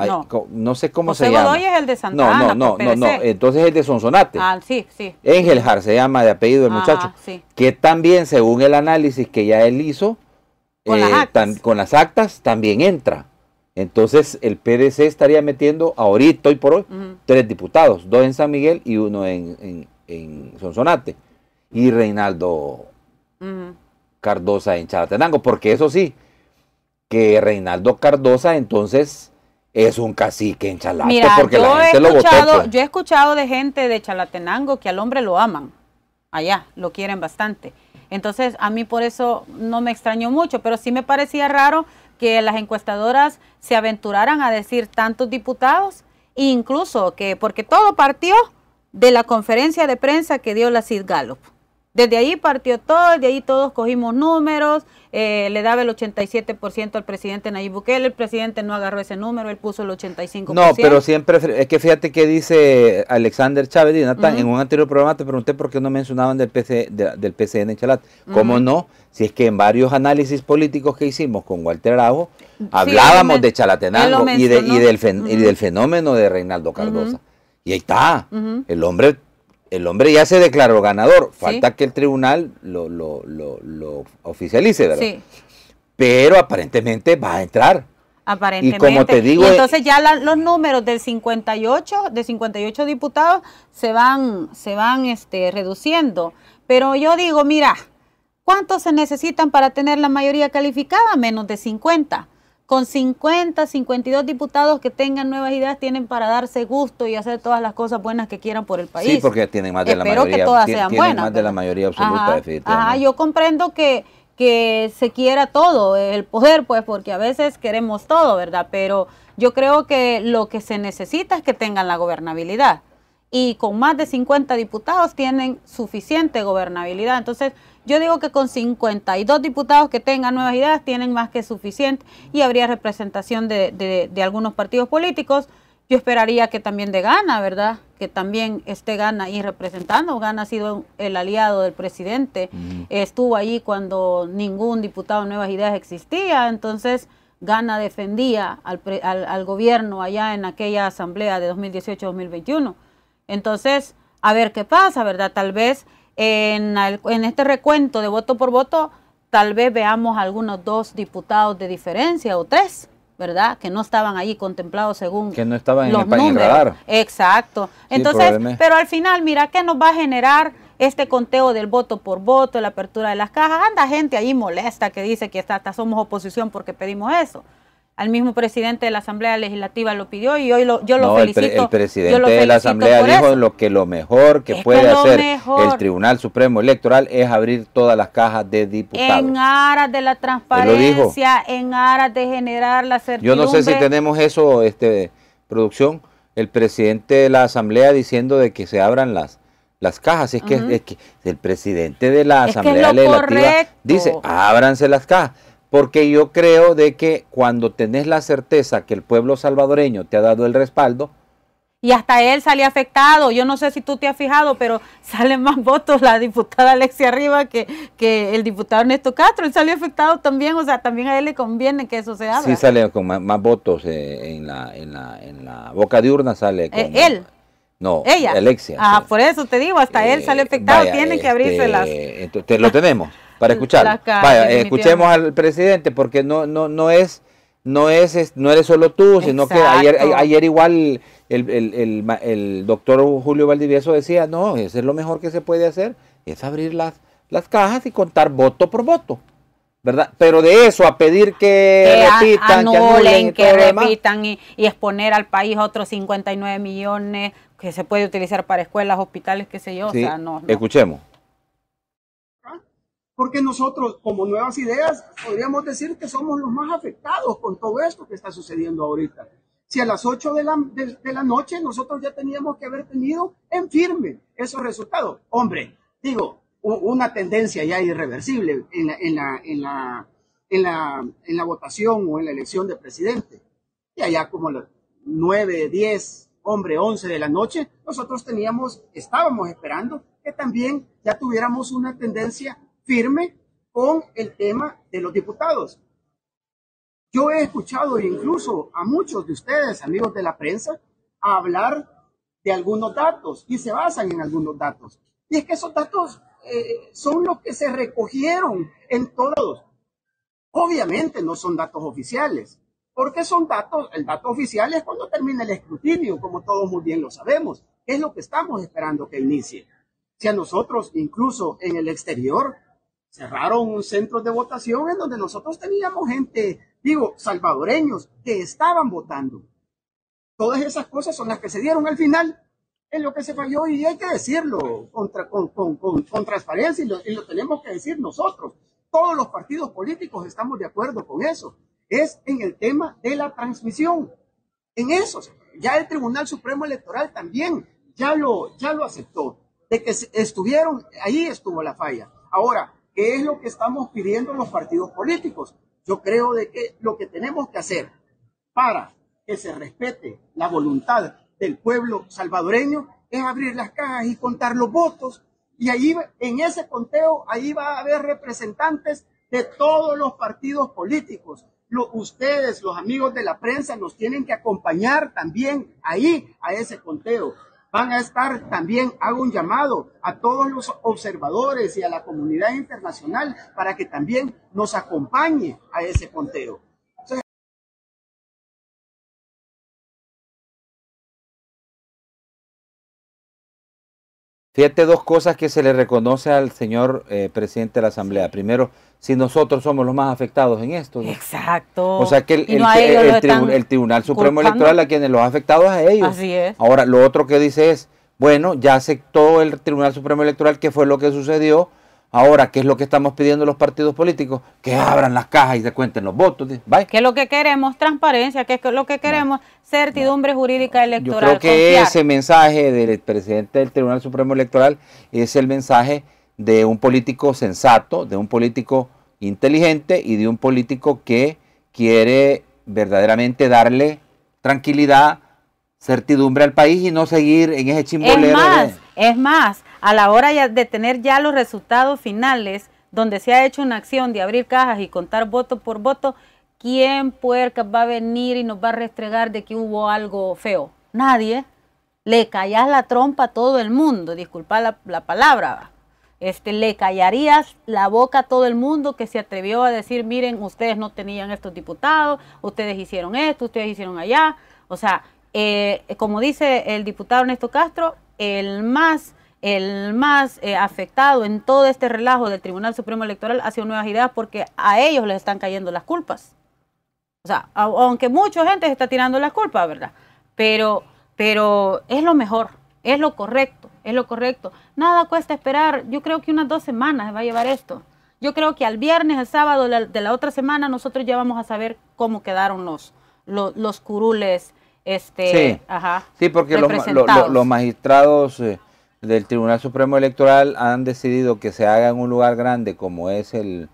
no. sé cómo se llama. es el de No, pues, no, no, no, no, entonces es el de Sonsonate. Ah, sí, sí. Engelhard se llama de apellido del ah, muchacho. Que también, según el análisis que ya él hizo, con, las eh, actas también entra. Entonces el PDC estaría metiendo ahorita, hoy por hoy, tres diputados, dos en San Miguel y uno en, Sonsonate. Y Reinaldo Cardoza Cardosa en Chalatenango, porque eso sí, que Reinaldo Cardosa entonces es un cacique en Chalate porque la gente lo pues. Yo he escuchado de gente de Chalatenango que al hombre lo aman. Allá, lo quieren bastante. Entonces, a mí por eso no me extrañó mucho, pero sí me parecía raro que las encuestadoras se aventuraran a decir tantos diputados, incluso que, porque todo partió de la conferencia de prensa que dio la Cid Gallup. Desde ahí partió todo, de ahí todos cogimos números, eh, le daba el 87% al presidente Nayib Bukele, el presidente no agarró ese número, él puso el 85%. No, pero siempre, es que fíjate que dice Alexander Chávez y en un anterior programa te pregunté por qué no mencionaban del, PC, del PCN Chalat. ¿Cómo no? Si es que en varios análisis políticos que hicimos con Walter Araujo, hablábamos de Chalatenango y, del y, del fenómeno de Reinaldo Cardosa. Y ahí está, el hombre el hombre ya se declaró ganador, falta que el tribunal lo, lo, lo, lo oficialice, ¿verdad? Sí. Pero aparentemente va a entrar. Aparentemente. Y como te digo. entonces ya los números del 58, de 58 diputados se van, se van este, reduciendo. Pero yo digo, mira, ¿cuántos se necesitan para tener la mayoría calificada? Menos de 50 con 50, 52 diputados que tengan nuevas ideas, tienen para darse gusto y hacer todas las cosas buenas que quieran por el país. Sí, porque tienen más de la mayoría. que todas sean más de la mayoría absoluta, ajá, yo comprendo que, que se quiera todo, el poder, pues, porque a veces queremos todo, ¿verdad? Pero yo creo que lo que se necesita es que tengan la gobernabilidad. Y con más de 50 diputados tienen suficiente gobernabilidad. Entonces, yo digo que con 52 diputados que tengan nuevas ideas tienen más que suficiente y habría representación de, algunos partidos políticos. Yo esperaría que también de Gana, ¿verdad? Que también esté Gana ahí representando. Gana ha sido el aliado del presidente. Mm. Estuvo ahí cuando ningún diputado de Nuevas Ideas existía. Entonces, Gana defendía al, al, al gobierno allá en aquella asamblea de 2018-2021. Entonces, a ver qué pasa, ¿verdad? Tal vez en, este recuento de voto por voto, tal vez veamos algunos dos diputados de diferencia o tres, ¿verdad? Que no estaban ahí contemplados según que no estaban en el país. Exacto. Entonces, pero al final, mira, ¿qué nos va a generar este conteo del voto por voto, la apertura de las cajas? Anda gente ahí molesta que dice que está, hasta somos oposición porque pedimos eso al mismo presidente de la Asamblea Legislativa lo pidió y hoy lo, yo lo felicito. El, presidente de la Asamblea dijo lo que lo mejor que puede hacer el Tribunal Supremo Electoral es abrir todas las cajas de diputados. En aras de la transparencia, en aras de generar la certidumbre. Yo no sé si tenemos eso, este producción, el presidente de la Asamblea diciendo de que se abran las las cajas, es, que, es que el presidente de la Asamblea Legislativa dice, ábranse las cajas. Porque yo creo de que cuando tenés la certeza que el pueblo salvadoreño te ha dado el respaldo, y hasta él sale afectado. Yo no sé si tú te has fijado, pero salen más votos la diputada Alexia Arriba que, que el diputado Ernesto Castro. Él salió afectado también, o sea, también a él le conviene que eso se haga. Sí, sale con más, votos eh, en, la, en, la, boca diurna, sale eh, con... ¿Él? No, ella. Alexia. Ah, por eso te digo, hasta él sale eh, afectado, tiene que este, abrirse las... Entonces, lo tenemos para escuchar. Vaya, eh, escuchemos al presidente porque no, no, no es no es no eres solo tú, sino que ayer, ayer igual el, el, el, doctor Julio Valdivieso decía, no, eso es lo mejor que se puede hacer, es abrir las, las cajas y contar voto por voto. ¿verdad? Pero de eso, a pedir que, repitan, que, repitan y, exponer al país otros 59 millones que se puede utilizar para escuelas, hospitales, qué sé yo. O sea, no. Escuchemos porque nosotros como nuevas ideas podríamos decir que somos los más afectados con todo esto que está sucediendo ahorita. Si a las 8 de la, noche nosotros ya teníamos que haber tenido en firme esos resultados. Hombre, digo, una tendencia ya irreversible en la, votación o en la elección de presidente. Y allá como las 9, 10, hombre, 11 de la noche, nosotros teníamos, estábamos esperando que también ya tuviéramos una tendencia firme con el tema de los diputados. Yo he escuchado incluso a muchos de ustedes, amigos de la prensa, hablar de algunos datos y se basan en algunos datos. Y es que esos datos eh, son los que se recogieron en todos. Obviamente no son datos oficiales, porque son datos, el dato oficial es cuando termina el escrutinio, como todos muy bien lo sabemos, es lo que estamos esperando que inicie. Si a nosotros, incluso en el exterior, cerraron un centro de votación en donde nosotros teníamos gente, digo, salvadoreños que estaban votando. Todas esas cosas son las que se dieron al final en lo que se falló y hay que decirlo con, con, con, con, transparencia y lo, y lo tenemos que decir nosotros. Todos los partidos políticos estamos de acuerdo con eso. Es en el tema de la transmisión. En eso, ya el Tribunal Supremo Electoral también ya lo, ya lo aceptó, de que estuvieron, ahí estuvo la falla. Ahora, ¿Qué es lo que estamos pidiendo los partidos políticos? Yo creo de que lo que tenemos que hacer para que se respete la voluntad del pueblo salvadoreño es abrir las cajas y contar los votos. Y ahí, en ese conteo, ahí va a haber representantes de todos los partidos políticos. ustedes, los amigos de la prensa, nos tienen que acompañar también ahí a ese conteo van a estar también, hago un llamado a todos los observadores y a la comunidad internacional para que también nos acompañe a ese conteo. Fíjate dos cosas que se le reconoce al señor eh, presidente de la Asamblea. Primero, si nosotros somos los más afectados en esto. Exacto. O sea que el, el, Tribunal Supremo Electoral a quienes los ha afectado es a ellos. Así es. Ahora, lo otro que dice es, bueno, ya aceptó el Tribunal Supremo Electoral que fue lo que sucedió. Ahora, ¿qué es lo que estamos pidiendo los partidos políticos? Que abran las cajas y se cuenten los votos. Bye. Que lo que queremos, transparencia, que es lo que queremos, certidumbre jurídica electoral. Yo creo que ese mensaje del presidente del Tribunal Supremo Electoral es el mensaje de un político sensato, de un político inteligente y de un político que quiere verdaderamente darle tranquilidad, certidumbre al país y no seguir en ese chimbolero. Es más, es más, a la hora de tener ya los resultados finales, donde se ha hecho una acción de abrir cajas y contar voto por voto, ¿quién puerca va a venir y nos va a restregar de que hubo algo feo? Nadie. Le callas la trompa a todo el mundo, disculpa la, la palabra. Este, le callarías la boca a todo el mundo que se atrevió a decir, miren, ustedes no tenían estos diputados, ustedes hicieron esto, ustedes hicieron allá. O sea, eh, como dice el diputado Ernesto Castro, el más, el más eh, afectado en todo este relajo del Tribunal Supremo Electoral ha sido Nuevas Ideas porque a ellos les están cayendo las culpas. O sea, aunque mucha gente se está tirando las culpas, ¿verdad? Pero, pero es lo mejor. Es lo correcto, es lo correcto. Nada cuesta esperar, yo creo que unas dos semanas va a llevar esto. Yo creo que al viernes, al sábado de la otra semana, nosotros ya vamos a saber cómo quedaron los, los, curules. Este, sí. sí, porque los, magistrados eh, del Tribunal Supremo Electoral han decidido que se haga en un lugar grande como es el,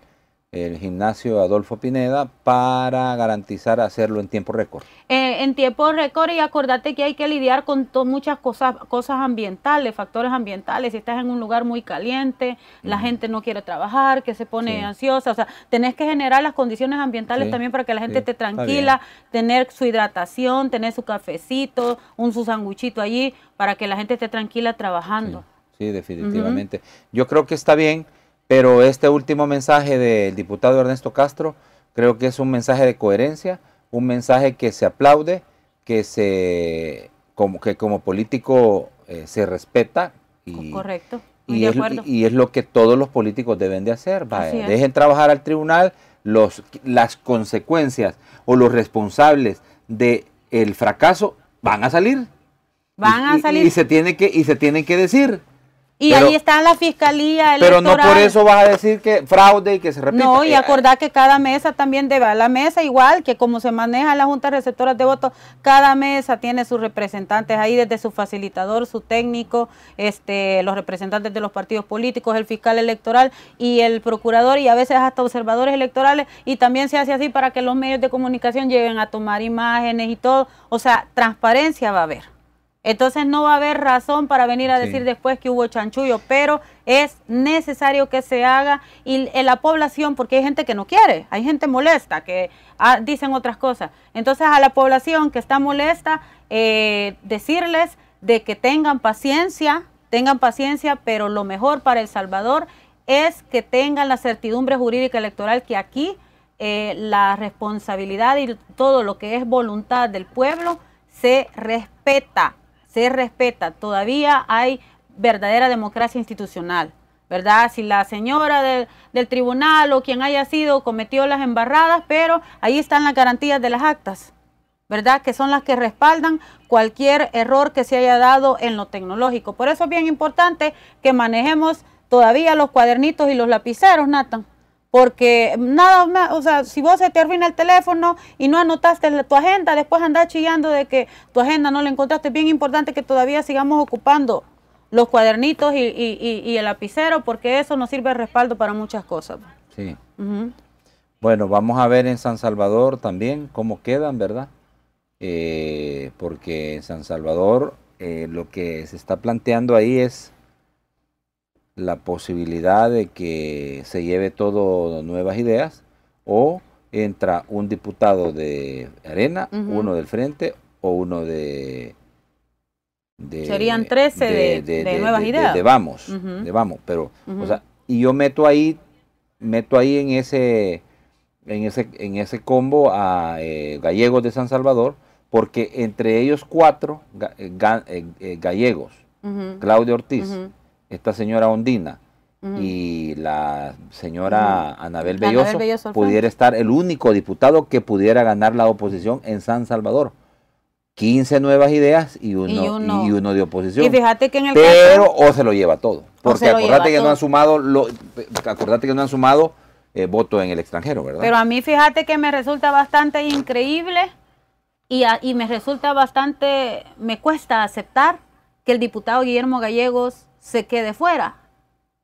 el gimnasio Adolfo Pineda para garantizar hacerlo en tiempo récord. Eh, en tiempo récord y acordate que hay que lidiar con muchas cosas, cosas ambientales, factores ambientales. Si estás en un lugar muy caliente, la gente no quiere trabajar, que se pone ansiosa. O sea, tenés que generar las condiciones ambientales también para que la gente esté tranquila, tener su hidratación, tener su cafecito, un su allí, para que la gente esté tranquila trabajando. Sí, definitivamente. Yo creo que está bien pero este último mensaje del diputado Ernesto Castro creo que es un mensaje de coherencia, un mensaje que se aplaude, que, se, como, que como político eh, se respeta. Y, Correcto. Y es, lo que todos los políticos deben de hacer. dejen trabajar al tribunal los, las consecuencias o los responsables del el fracaso van a salir. Van a salir. Y, se tiene que, y se tienen que decir. Y ahí está la fiscalía electoral. Pero no por eso vas a decir que fraude y que se repita. No, y eh, acordar que cada mesa también debe, la mesa igual que como se maneja la Junta Receptora de Votos, cada mesa tiene sus representantes ahí desde su facilitador, su técnico, este, los representantes de los partidos políticos, el fiscal electoral y el procurador y a veces hasta observadores electorales y también se hace así para que los medios de comunicación lleguen a tomar imágenes y todo. O sea, transparencia va a haber. Entonces no va a haber razón para venir a decir después que hubo chanchullo, pero es necesario que se haga y en eh, la población, porque hay gente que no quiere, hay gente molesta, que ah, dicen otras cosas. Entonces a la población que está molesta, eh, decirles de que tengan paciencia, tengan paciencia, pero lo mejor para El Salvador es que tengan la certidumbre jurídica electoral que aquí eh, la responsabilidad y todo lo que es voluntad del pueblo se respeta se respeta. Todavía hay verdadera democracia institucional, ¿verdad? Si la señora del, tribunal o quien haya sido cometió las embarradas, pero ahí están las garantías de las actas. ¿verdad? Que son las que respaldan cualquier error que se haya dado en lo tecnológico. Por eso es bien importante que manejemos todavía los cuadernitos y los lapiceros, Nathan porque nada más, o sea, si vos se te arruina el teléfono y no anotaste tu agenda, después andás chillando de que tu agenda no la encontraste, es bien importante que todavía sigamos ocupando los cuadernitos y, el lapicero, porque eso nos sirve de respaldo para muchas cosas. Sí. Bueno, vamos a ver en San Salvador también cómo quedan, ¿verdad? Eh, porque en San Salvador eh, lo que se está planteando ahí es la posibilidad de que se lleve todo nuevas ideas o entra un diputado de Arena, uno del Frente o uno de... Serían 13 de, nuevas ideas. De, vamos, de vamos, pero, o sea, y yo meto ahí, meto ahí en ese, en ese, en ese combo a eh, gallegos de San Salvador, porque entre ellos cuatro, eh, eh, gallegos, Claudio Ortiz, esta señora Ondina y la señora Anabel Belloso, pudiera estar el único diputado que pudiera ganar la oposición en San Salvador. 15 nuevas ideas y uno, y uno, de oposición. fíjate que el Pero o se lo lleva todo. Porque acordate que, No han sumado lo, que no han sumado votos en el extranjero, ¿verdad? Pero a mí fíjate que me resulta bastante increíble y, y me resulta bastante, me cuesta aceptar que el diputado Guillermo Gallegos se quede fuera.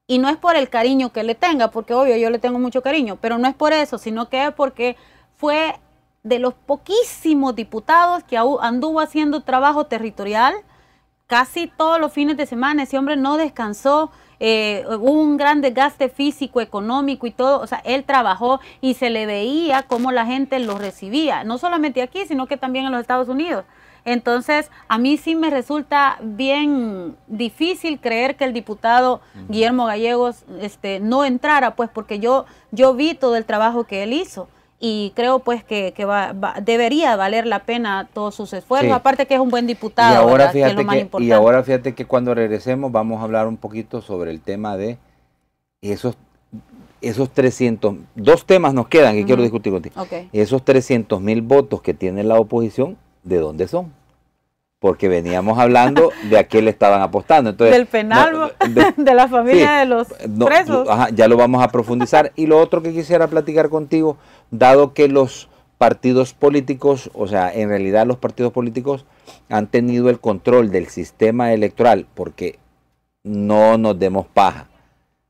Y no es por el cariño que le tenga, porque obvio yo le tengo mucho cariño, pero no es por eso, sino que es porque fue de los poquísimos diputados que anduvo haciendo trabajo territorial casi todos los fines de semana. Ese hombre no descansó, eh, hubo un gran desgaste físico, económico y todo. O sea, él trabajó y se le veía cómo la gente lo recibía, no solamente aquí, sino que también en los Estados Unidos. Entonces, a mí sí me resulta bien difícil creer que el diputado Guillermo Gallegos este, no entrara, pues porque yo, yo vi todo el trabajo que él hizo y creo pues que, debería valer la pena todos sus esfuerzos, aparte que es un buen diputado. Y ahora, fíjate que, y ahora fíjate que cuando regresemos vamos a hablar un poquito sobre el tema de esos, esos 300, dos temas nos quedan que quiero discutir contigo. Esos 300 mil votos que tiene la oposición, ¿de dónde son? porque veníamos hablando de a qué le estaban apostando. Entonces, Del penal, de, la familia de los presos. ya lo vamos a profundizar. Y lo otro que quisiera platicar contigo, dado que los partidos políticos, o sea, en realidad los partidos políticos han tenido el control del sistema electoral, porque no nos demos paja.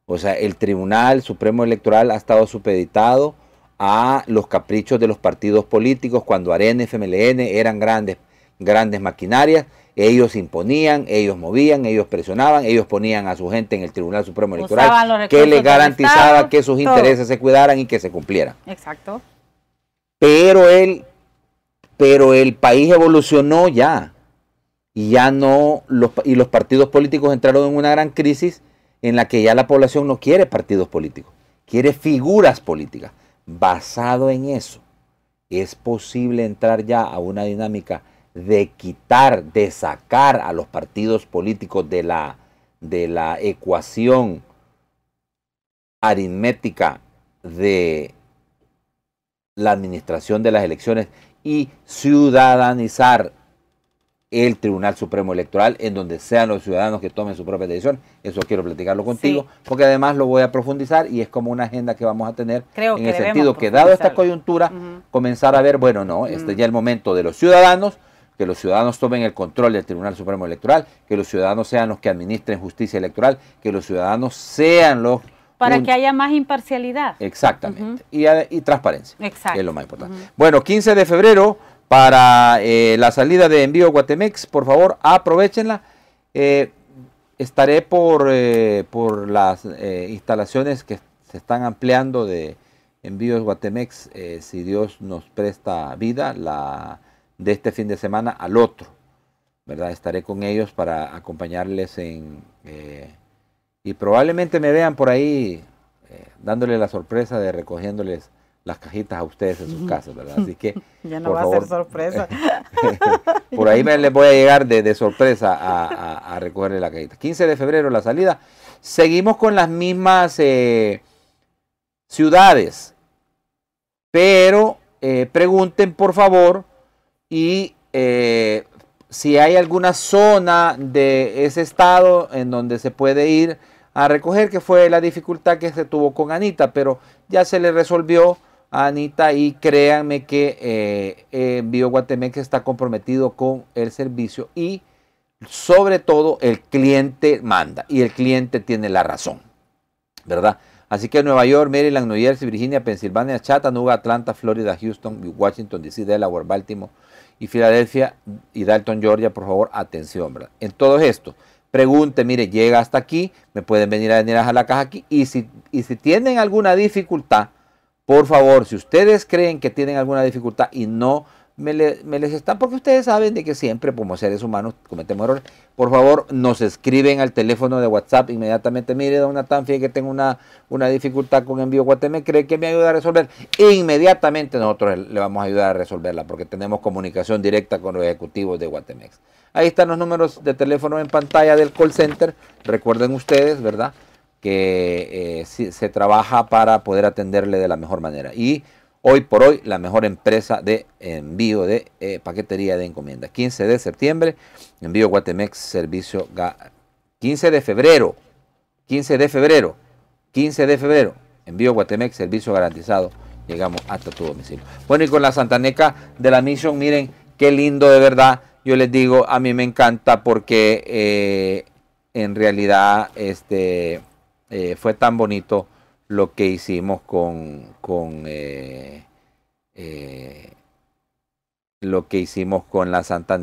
O sea, el Tribunal Supremo Electoral ha estado supeditado a los caprichos de los partidos políticos cuando AREN, FMLN eran grandes grandes maquinarias, ellos imponían, ellos movían, ellos presionaban, ellos ponían a su gente en el Tribunal Supremo Electoral que le garantizaba que sus intereses se cuidaran y que se cumplieran. Exacto. Pero el, pero el país evolucionó ya y ya no los, y los partidos políticos entraron en una gran crisis en la que ya la población no quiere partidos políticos, quiere figuras políticas. Basado en eso, es posible entrar ya a una dinámica de quitar, de sacar a los partidos políticos de la, de la ecuación aritmética de la administración de las elecciones y ciudadanizar el Tribunal Supremo Electoral en donde sean los ciudadanos que tomen su propia decisión. Eso quiero platicarlo contigo, porque además lo voy a profundizar y es como una agenda que vamos a tener Creo en el sentido que dado esta coyuntura, comenzar a ver, bueno, no, este mm. ya el momento de los ciudadanos, que los ciudadanos tomen el control del Tribunal Supremo Electoral, que los ciudadanos sean los que administren justicia electoral, que los ciudadanos sean los... Para que haya más imparcialidad. Exactamente. y, y, transparencia. Exacto. es lo más importante. Bueno, 15 de febrero para eh, la salida de envío Guatemex, por favor, aprovechenla. Eh, estaré por, eh, por las instalaciones que se están ampliando de envíos Guatemex, si Dios nos presta vida, la de este fin de semana al otro. ¿verdad? Estaré con ellos para acompañarles en... Eh, y probablemente me vean por ahí dándoles eh, dándole la sorpresa de recogiéndoles las cajitas a ustedes en sus casas, ¿verdad? Así que... ya no va a ser sorpresa. por ahí me les voy a llegar de, sorpresa a, a, recogerle la cajita. 15 de febrero la salida. Seguimos con las mismas eh, ciudades, pero pregunten por favor y eh, si hay alguna zona de ese estado en donde se puede ir a recoger, que fue la dificultad que se tuvo con Anita, pero ya se le resolvió a Anita y créanme que eh, eh está comprometido con el servicio y sobre todo el cliente manda y el cliente tiene la razón, ¿verdad? Así que Nueva York, Maryland, New Jersey, Virginia, Pensilvania, Chattanooga, Atlanta, Florida, Houston, Washington, D.C., Delaware, Baltimore, y Filadelfia y Dalton, Georgia, por favor, atención, En todo esto, pregunte, mire, llega hasta aquí, me pueden venir a venir a la caja aquí y si, y si tienen alguna dificultad, por favor, si ustedes creen que tienen alguna dificultad y no me, les están, porque ustedes saben de que siempre como seres humanos cometemos errores. Por favor, nos escriben al teléfono de WhatsApp inmediatamente. Mire, don Natán, fíjate que tengo una, una dificultad con envío Guatemala, ¿cree que me ayuda a resolver? Inmediatamente nosotros le vamos a ayudar a resolverla, porque tenemos comunicación directa con los ejecutivos de Guatemex. Ahí están los números de teléfono en pantalla del call center. Recuerden ustedes, ¿verdad? Que eh, se trabaja para poder atenderle de la mejor manera. Y hoy por hoy la mejor empresa de envío de eh, paquetería de encomienda. 15 de septiembre, envío Guatemex Servicio Ga 15 de febrero, 15 de febrero, 15 de febrero, envío Guatemex Servicio Garantizado. Llegamos hasta tu domicilio. Bueno, y con la Santaneca de la Misión, miren qué lindo de verdad. Yo les digo, a mí me encanta porque eh, en realidad este, eh, fue tan bonito lo que hicimos con, con eh, eh, lo que hicimos con la Santa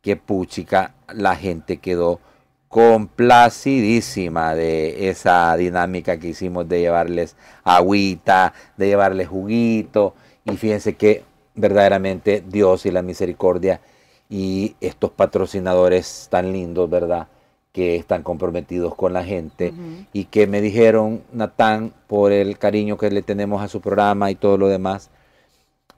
que puchica, la gente quedó complacidísima de esa dinámica que hicimos de llevarles agüita, de llevarles juguito, y fíjense que verdaderamente Dios y la misericordia y estos patrocinadores tan lindos, ¿verdad? que están comprometidos con la gente y que me dijeron, Natán, por el cariño que le tenemos a su programa y todo lo demás,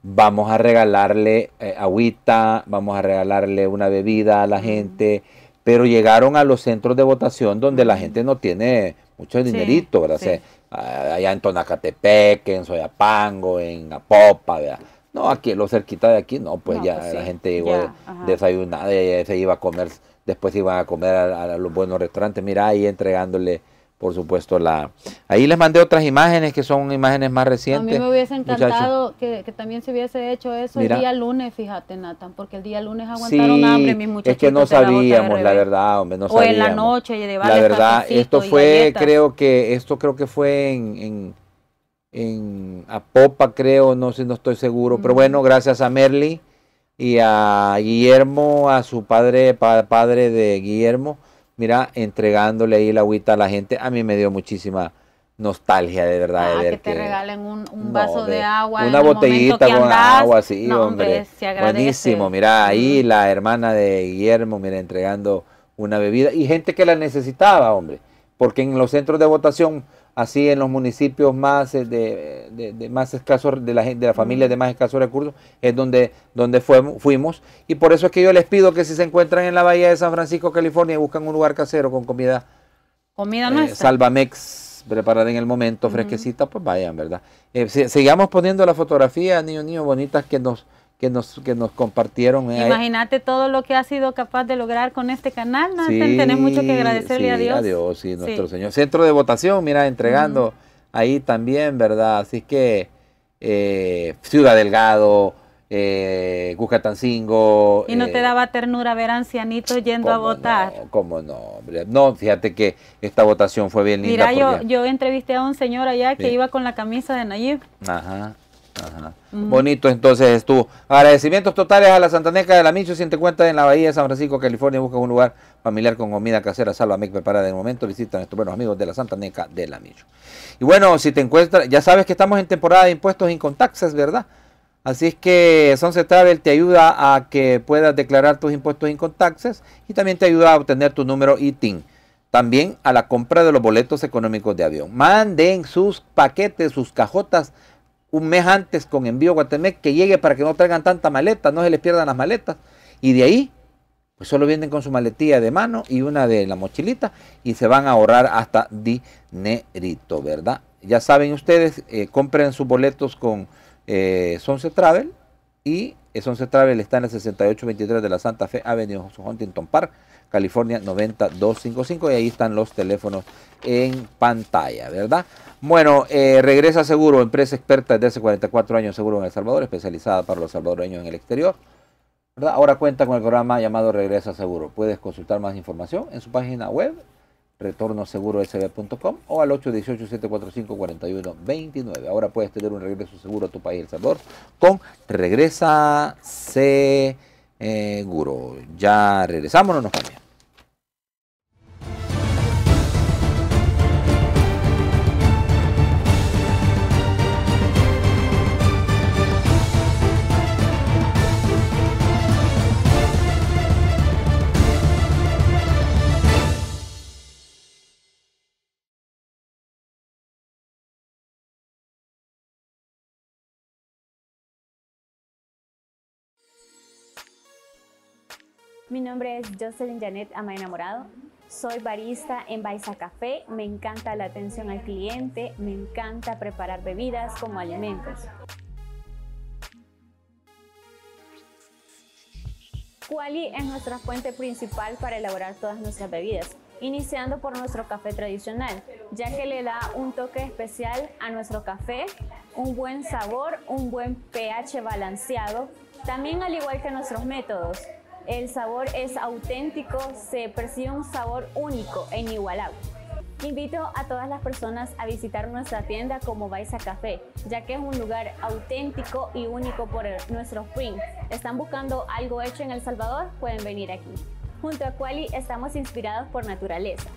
vamos a regalarle eh, agüita, vamos a regalarle una bebida a la gente, pero llegaron a los centros de votación donde la gente no tiene mucho dinerito, ¿verdad? O sea, ah, allá en Tonacatepec, en Soyapango, en Apopa, No, aquí, lo cerquita de aquí, no, pues ya pues la gente llegó ya, de, ya se iba a comer después iban a comer a, los buenos restaurantes, mira ahí entregándole por supuesto, la... Ahí les mandé otras imágenes que son imágenes más recientes. A mí me hubiese encantado que, también se hubiese hecho eso el día lunes, fíjate, Nathan, porque el día lunes aguantaron hambre mis muchachos. Es que no sabíamos, la, verdad, hombre, no sabíamos. O en la noche, La verdad, esto fue, creo que, esto creo que fue en, en, en Apopa, creo, no sé, no estoy seguro, pero mm. bueno, gracias a Merly y a Guillermo, a su padre, padre de Guillermo, mira, entregándole ahí la agüita a la gente, a mí me dio muchísima nostalgia de verdad. Ah, que te regalen un, vaso de, agua. Una botellita con agua, sí, no, hombre. hombre buenísimo, mira, ahí la hermana de Guillermo, mira, entregando una bebida y gente que la necesitaba, hombre, porque en los centros de votación así en los municipios más eh, de, más escasos de la de la familia mm. de más escasos recursos es donde donde fuimos y por eso es que yo les pido que si se encuentran en la bahía de San Francisco California y buscan un lugar casero con comida comida eh, salvamex preparada en el momento fresquecita pues vayan verdad eh, sigamos poniendo la fotografía, niños niños bonitas que nos que nos, nos compartieron. Eh, Imagínate todo lo que ha sido capaz de lograr con este canal, ¿no? Tenés mucho que agradecerle a Dios. A Dios, sí, nuestro Señor. Centro de votación, mira, entregando ahí también, ¿verdad? Así es que eh, Ciudad Delgado, eh, ¿Y no te eh, daba ternura ver ancianitos yendo a votar? No, ¿Cómo no? Hombre? No, fíjate que esta votación fue bien linda. Mira, yo, yo entrevisté a un señor allá que iba con la camisa de Nayib. Ajá. Bonito entonces estuvo. Agradecimientos totales a la Santa Neca de la Micho, encuentras en la Bahía de San Francisco, California. Busca un lugar familiar con comida casera. Salva Mec en el momento. visita a nuestros buenos amigos de la Santa Neca de la Micho. Y bueno, si te encuentras, ya sabes que estamos en temporada de impuestos incontaxes, ¿verdad? Así es que Sunset Travel te ayuda a que puedas declarar tus impuestos incontaxes y también te ayuda a obtener tu número ITIN también a la compra de los boletos económicos de avión. Manden sus paquetes, sus cajotas un mes antes con envío a Guatemala que llegue para que no traigan tanta maleta, no se les pierdan las maletas. Y de ahí, pues solo vienen con su maletilla de mano y una de la mochilita y se van a ahorrar hasta dinerito, ¿verdad? Ya saben ustedes, eh, compren sus boletos con eh, Travel y eh, Sonce Travel está en el 6823 de la Santa Fe Avenue Huntington Park California 90255 y ahí están los teléfonos en pantalla, ¿verdad? Bueno, eh, regresa Seguro, empresa experta desde hace 44 años seguro en El Salvador, especializada para los salvadoreños en el exterior. ¿verdad? Ahora cuenta con el programa llamado Regresa Seguro. Puedes consultar más información en su página web retornosegurosb.com o al 818-745-4129. Ahora puedes tener un regreso seguro a tu país, El Salvador, con Regresa Seguro eh, Guro. Ya regresamos, no nos cambian. Mi nombre es Jocelyn Janet Ama Enamorado. Soy barista en Baiza Café. Me encanta la atención al cliente. Me encanta preparar bebidas como alimentos. Quali es nuestra fuente principal para elaborar todas nuestras bebidas, iniciando por nuestro café tradicional, ya que le da un toque especial a nuestro café, un buen sabor, un buen pH balanceado, también al igual que nuestros métodos, el sabor es auténtico, se percibe un sabor único en inigualable. Invito a todas las personas a visitar nuestra tienda como Baiza Café, ya que es un lugar auténtico y único por nuestros prints. ¿Están buscando algo hecho en El Salvador? Pueden venir aquí. Junto a Quali estamos inspirados por naturaleza.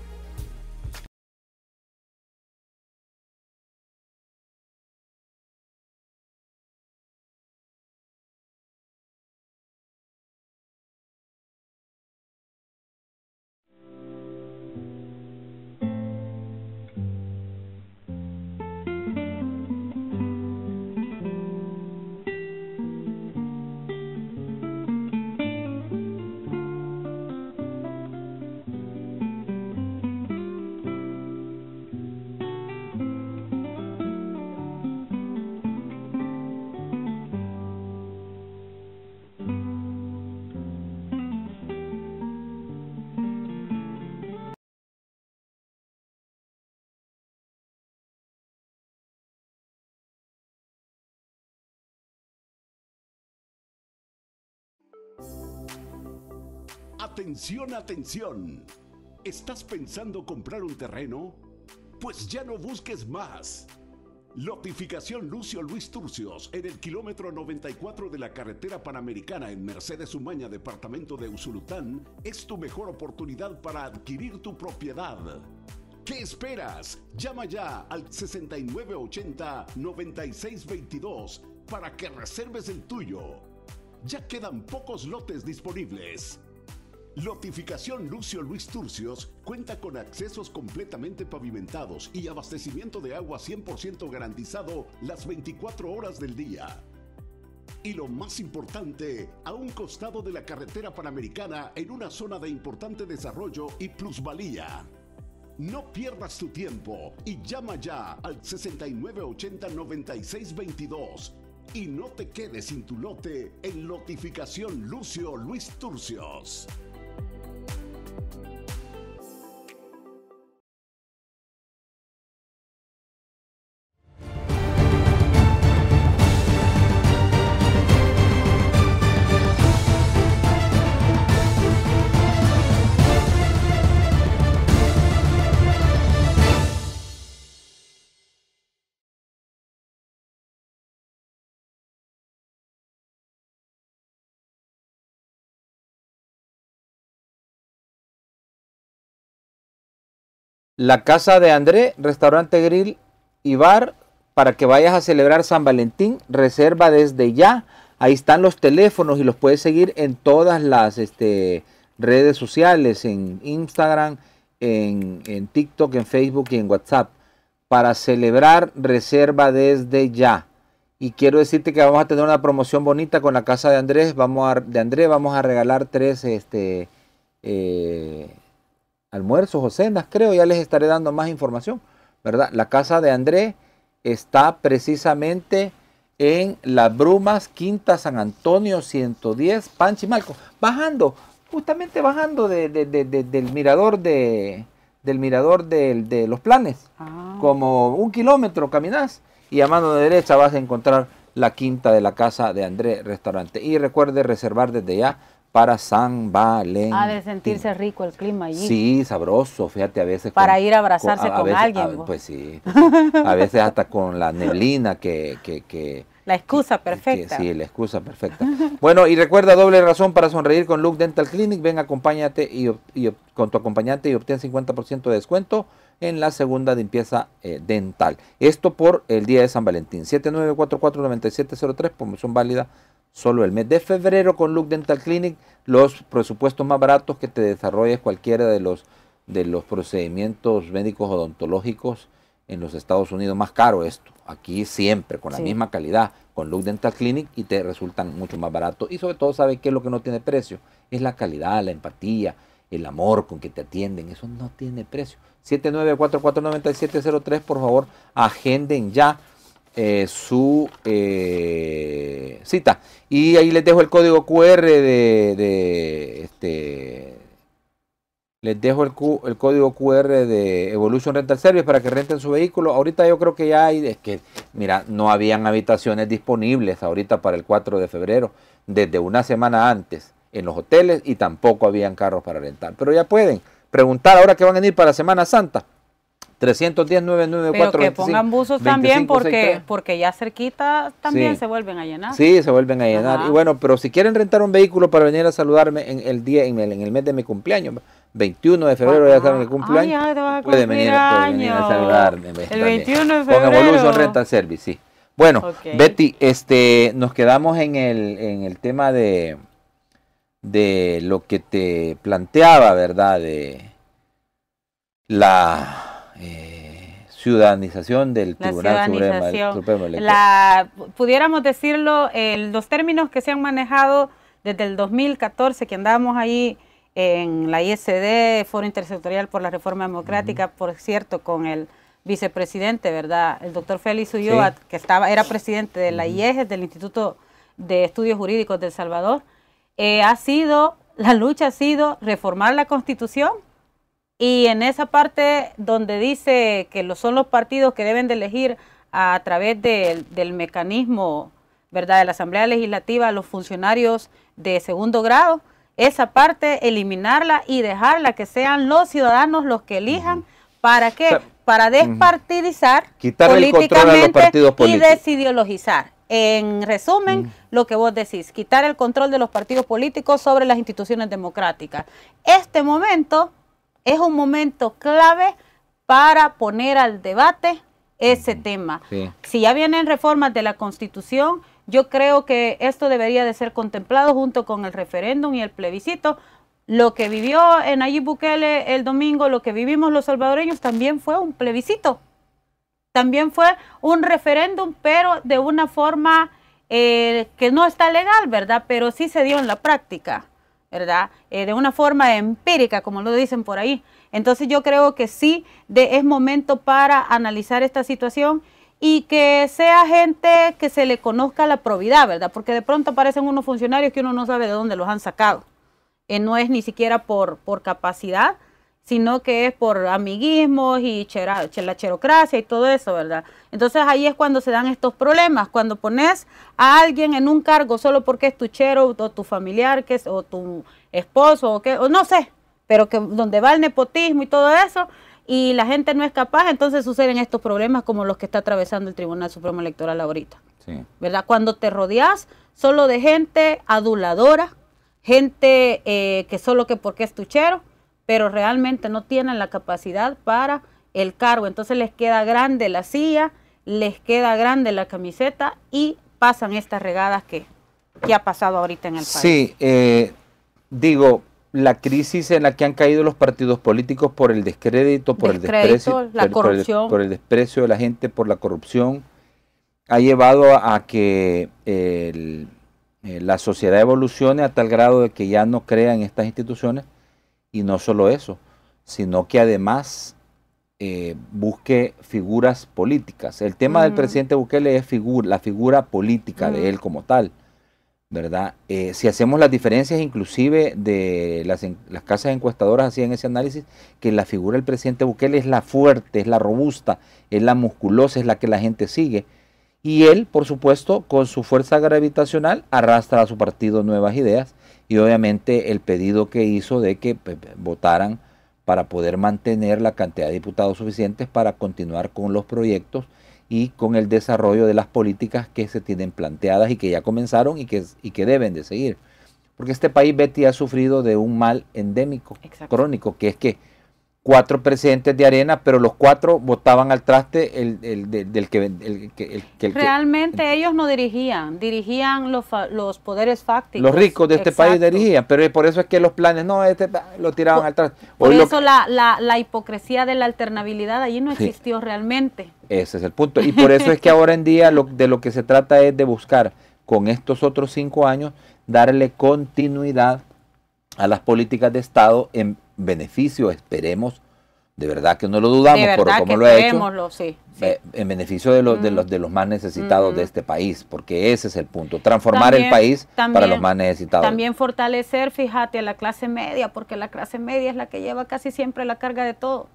Atención, atención. ¿Estás pensando comprar un terreno? Pues ya no busques más. Lotificación Lucio Luis Turcios en el kilómetro 94 de la carretera panamericana en Mercedes Umaña, departamento de Usulután, es tu mejor oportunidad para adquirir tu propiedad. ¿Qué esperas? Llama ya al 6980-9622 para que reserves el tuyo. Ya quedan pocos lotes disponibles. Lotificación Lucio Luis Turcios cuenta con accesos completamente pavimentados y abastecimiento de agua 100% garantizado las 24 horas del día. Y lo más importante, a un costado de la carretera panamericana en una zona de importante desarrollo y plusvalía. No pierdas tu tiempo y llama ya al 6980-9622 y no te quedes sin tu lote en Lotificación Lucio Luis Turcios. La casa de André, restaurante grill y bar para que vayas a celebrar San Valentín. Reserva desde ya. Ahí están los teléfonos y los puedes seguir en todas las este, redes sociales, en Instagram, en, TikTok, en Facebook y en WhatsApp. Para celebrar reserva desde ya. Y quiero decirte que vamos a tener una promoción bonita con la casa de Andrés. Vamos a, de Andrés vamos a regalar tres este, eh, almuerzos o cenas, creo, ya les estaré dando más información, ¿verdad? La casa de André está precisamente en Las Brumas, Quinta San Antonio, 110, Panchimalco, bajando, justamente bajando del mirador de del mirador de, los planes. Ah. Como un kilómetro caminás y a mano derecha vas a encontrar la quinta de la casa de André Restaurante. Y recuerde reservar desde ya para San Valentín. Ha de sentirse rico el clima allí. Sí, sabroso, fíjate, a veces. Para ir a abrazarse con, alguien. pues sí, a veces hasta con la neblina que... la excusa perfecta. sí, la excusa perfecta. Bueno, y recuerda doble razón para sonreír con Look Dental Clinic. Ven, acompáñate y, con tu acompañante y obtén 50% de descuento en la segunda limpieza eh, dental. Esto por el día de San Valentín. 79449703, promoción válida solo el mes de febrero con Look Dental Clinic los presupuestos más baratos que te desarrolles cualquiera de los, de los procedimientos médicos odontológicos en los Estados Unidos más caro esto. Aquí siempre, con la misma calidad, con Look Dental Clinic y te resultan mucho más baratos. Y sobre todo, ¿sabes qué es lo que no tiene precio? Es la calidad, la empatía, el amor con que te atienden. Eso no tiene precio. 79449703, por favor, agenden ya. Eh, su eh, cita. Y ahí les dejo el código QR de, este. Les dejo el, el, código QR de Evolution Rental Service para que renten su vehículo. Ahorita yo creo que ya hay, es que, mira, no habían habitaciones disponibles ahorita para el 4 de febrero, desde una semana antes en los hoteles y tampoco habían carros para rentar. Pero ya pueden preguntar ahora que van a venir para Semana Santa 310 Pero que pongan buzos también porque porque ya cerquita también se vuelven a llenar. Sí, se vuelven a llenar. Y bueno, pero si quieren rentar un vehículo para venir a saludarme en el día en el, mes de mi cumpleaños, 21 de febrero ya saben mi ah, cumpleaños. venir, a saludarme. Pues, el 21 de febrero. Con Service, sí. Bueno, Betty, este nos quedamos en el en el tema de de lo que te planteaba, ¿verdad? De la eh, ciudadanización del Tribunal Supremo, Electoral. pudiéramos decirlo, los términos que se han manejado desde el 2014, que andábamos ahí en la ISD, Foro Intersectorial por la Reforma Democrática, por cierto, con el vicepresidente, ¿verdad? El doctor Félix Ulloa, que estaba, era presidente de la uh del Instituto de Estudios Jurídicos del Salvador, eh, ha sido, la lucha ha sido reformar la Constitución y en esa parte donde dice que lo, son los partidos que deben de elegir a través del mecanismo, ¿verdad?, de la Asamblea Legislativa, los funcionarios de segundo grado, esa parte eliminarla y dejarla que sean los ciudadanos los que elijan. ¿Para qué? Para despartidizar el control y desideologizar. En resumen, lo que vos decís, quitar el control de los partidos políticos sobre las instituciones democráticas. Este momento es un momento clave para poner al debate ese tema. Si ya vienen reformas de la Constitución, yo creo que esto debería de ser contemplado junto con el referéndum y el plebiscito. Lo que vivió en Ayibuquele el domingo, lo que vivimos los salvadoreños, también fue un plebiscito. También fue un referéndum, pero de una forma eh, que no está legal, ¿verdad? Pero sí se dio en la práctica. ¿verdad? Eh, de una forma empírica, como lo dicen por ahí. Entonces yo creo que sí de, es momento para analizar esta situación y que sea gente que se le conozca la probidad, ¿verdad? Porque de pronto aparecen unos funcionarios que uno no sabe de dónde los han sacado. Eh, no es ni siquiera por, por capacidad, sino que es por amiguismos y la cherocracia y todo eso, ¿verdad? Entonces ahí es cuando se dan estos problemas, cuando pones a alguien en un cargo solo porque es tu chero o tu familiar que es, o tu esposo o, que, no sé, pero que donde va el nepotismo y todo eso y la gente no es capaz, entonces suceden estos problemas como los que está atravesando el Tribunal Supremo Electoral ahorita. ¿Verdad? Cuando te rodeas solo de gente aduladora, gente eh, que solo que porque es tu chero, pero realmente no tienen la capacidad para el cargo. Entonces les queda grande la silla, les queda grande la camiseta y pasan estas regadas que, ha pasado ahorita en el país. Sí, eh, digo, la crisis en la que han caído los partidos políticos por el descrédito, por el desprecio, la corrupción. Por el, desprecio de la gente, por la corrupción, ha llevado a que eh, la sociedad evolucione a tal grado de que ya no crean estas instituciones y no solo eso, sino que además eh, busque figuras políticas. El tema del mm. presidente Bukele es figura, la figura política de mm. él como tal. ¿verdad? Eh, si hacemos las diferencias inclusive de las, las, casas encuestadoras hacían ese análisis, que la figura del presidente Bukele es la fuerte, es la robusta, es la musculosa, es la que la gente sigue. Y él, por supuesto, con su fuerza gravitacional, arrastra a su partido nuevas ideas y obviamente el pedido que hizo de que votaran para poder mantener la cantidad de diputados suficientes para continuar con los proyectos y con el desarrollo de las políticas que se tienen planteadas y que ya comenzaron y que, que deben de seguir. Porque este país, Betty, ha sufrido de un mal endémico, crónico, que es que cuatro presidentes de arena, pero los cuatro votaban al traste el, del, que... El, el, Realmente ellos no dirigían, dirigían los, los poderes fácticos. Los ricos de este país dirigían, pero por eso es que los planes, no, este, lo tiraban al traste. por eso la, la, la, hipocresía de la alternabilidad allí no existió realmente. Ese es el punto. Y por eso es que ahora en día lo, de lo que se trata es de buscar con estos otros cinco años darle continuidad a las políticas de Estado en beneficio, esperemos, de verdad que no lo dudamos, pero como lo ha hecho, sí, eh, en beneficio de los, mm. de los, más necesitados de mm. este país, porque ese es el punto, transformar el país para los más necesitados. También fortalecer, fíjate, a la clase media, porque la clase media es la que lleva casi siempre la carga de todo.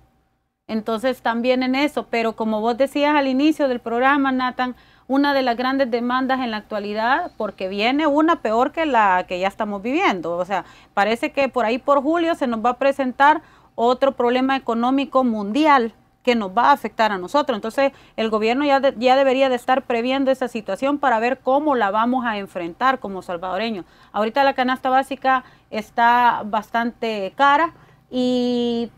Entonces también en eso, pero como vos decías al inicio del programa, Nathan, una de las grandes demandas en la actualidad porque viene una peor que la que ya estamos viviendo. O sea, parece que por ahí por julio se nos va a presentar otro problema económico mundial que nos va a afectar a nosotros. Entonces, el gobierno ya, ya debería de estar previendo esa situación para ver cómo la vamos a enfrentar como salvadoreños. Ahorita la canasta básica está bastante cara y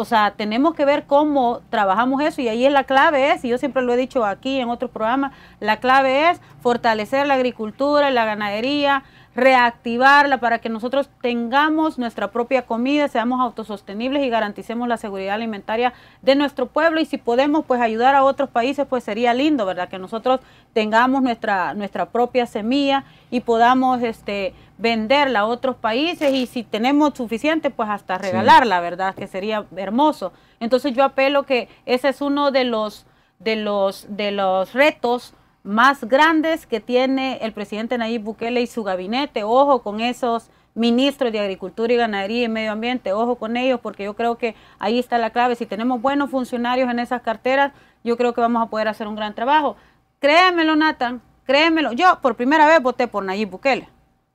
o sea, tenemos que ver cómo trabajamos eso y ahí es la clave es, ¿eh? y yo siempre lo he dicho aquí en otros programas, la clave es fortalecer la agricultura la ganadería, reactivarla para que nosotros tengamos nuestra propia comida, seamos autosostenibles y garanticemos la seguridad alimentaria de nuestro pueblo y si podemos pues ayudar a otros países pues sería lindo, ¿verdad? Que nosotros tengamos nuestra, nuestra propia semilla y podamos este, venderla a otros países y si tenemos suficiente pues hasta regalarla, ¿verdad? Que sería hermoso. Entonces yo apelo que ese es uno de los, de los, de los retos más grandes que tiene el presidente Nayib Bukele y su gabinete. Ojo con esos ministros de Agricultura y Ganadería y Medio Ambiente, ojo con ellos, porque yo creo que ahí está la clave. Si tenemos buenos funcionarios en esas carteras, yo creo que vamos a poder hacer un gran trabajo. Créemelo, Nathan, créemelo. Yo por primera vez voté por Nayib Bukele.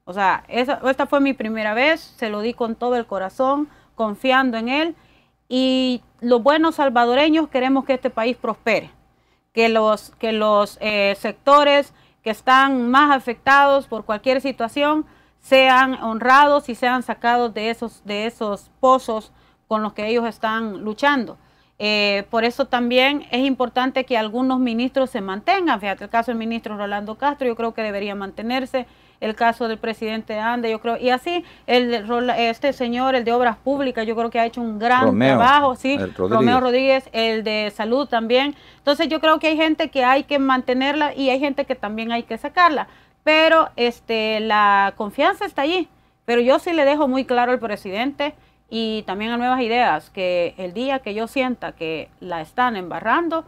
O sea, esa, esta fue mi primera vez, se lo di con todo el corazón, confiando en él. Y los buenos salvadoreños queremos que este país prospere que los, que los eh, sectores que están más afectados por cualquier situación sean honrados y sean sacados de esos, de esos pozos con los que ellos están luchando. Eh, por eso también es importante que algunos ministros se mantengan. Fíjate el caso del ministro Rolando Castro, yo creo que debería mantenerse el caso del presidente Ande, yo creo, y así el este señor, el de Obras Públicas, yo creo que ha hecho un gran trabajo, sí, Romeo Rodríguez, el de Salud también. Entonces yo creo que hay gente que hay que mantenerla y hay gente que también hay que sacarla, pero este la confianza está allí, pero yo sí le dejo muy claro al presidente y también a nuevas ideas que el día que yo sienta que la están embarrando,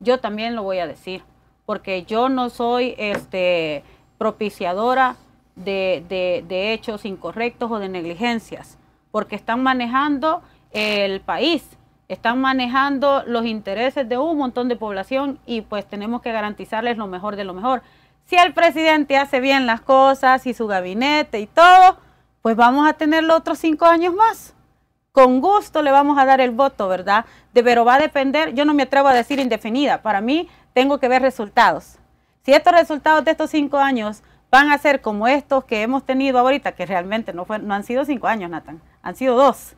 yo también lo voy a decir, porque yo no soy este propiciadora de, hechos incorrectos o de negligencias, porque están manejando el país, están manejando los intereses de un montón de población y pues tenemos que garantizarles lo mejor de lo mejor. Si el presidente hace bien las cosas y su gabinete y todo, pues vamos a tener otros cinco años más. Con gusto le vamos a dar el voto, ¿verdad? De, pero va a depender, yo no me atrevo a decir indefinida, para mí tengo que ver resultados. Si estos resultados de estos cinco años van a ser como estos que hemos tenido ahorita, que realmente no, fue, no han sido cinco años, Nathan, han sido dos,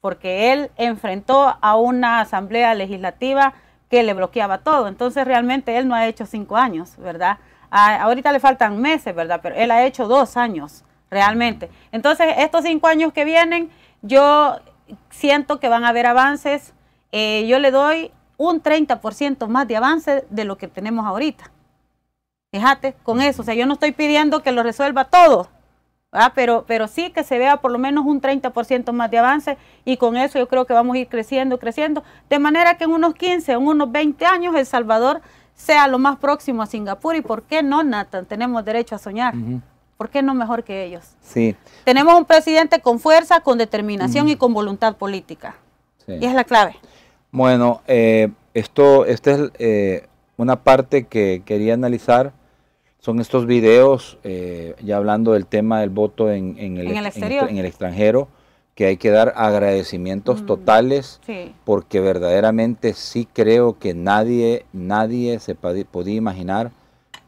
porque él enfrentó a una asamblea legislativa que le bloqueaba todo. Entonces realmente él no ha hecho cinco años, ¿verdad? ahorita le faltan meses, ¿verdad? Pero él ha hecho dos años, realmente. Entonces estos cinco años que vienen, yo siento que van a haber avances. Eh, yo le doy un 30% más de avance de lo que tenemos ahorita. Fíjate, con eso, o sea, yo no estoy pidiendo que lo resuelva todo, pero, pero sí que se vea por lo menos un 30% más de avance y con eso yo creo que vamos a ir creciendo, creciendo, de manera que en unos 15, en unos 20 años El Salvador sea lo más próximo a Singapur y por qué no, Nathan, tenemos derecho a soñar. ¿Por qué no mejor que ellos? Sí. Tenemos un presidente con fuerza, con determinación y con voluntad política. Y es la clave. Bueno, eh, esto, esta es eh, una parte que quería analizar son estos videos, eh, ya hablando del tema del voto en, en, el, ¿En, el, extranjero, que hay que dar agradecimientos mm, totales, porque verdaderamente sí creo que nadie, nadie se podía imaginar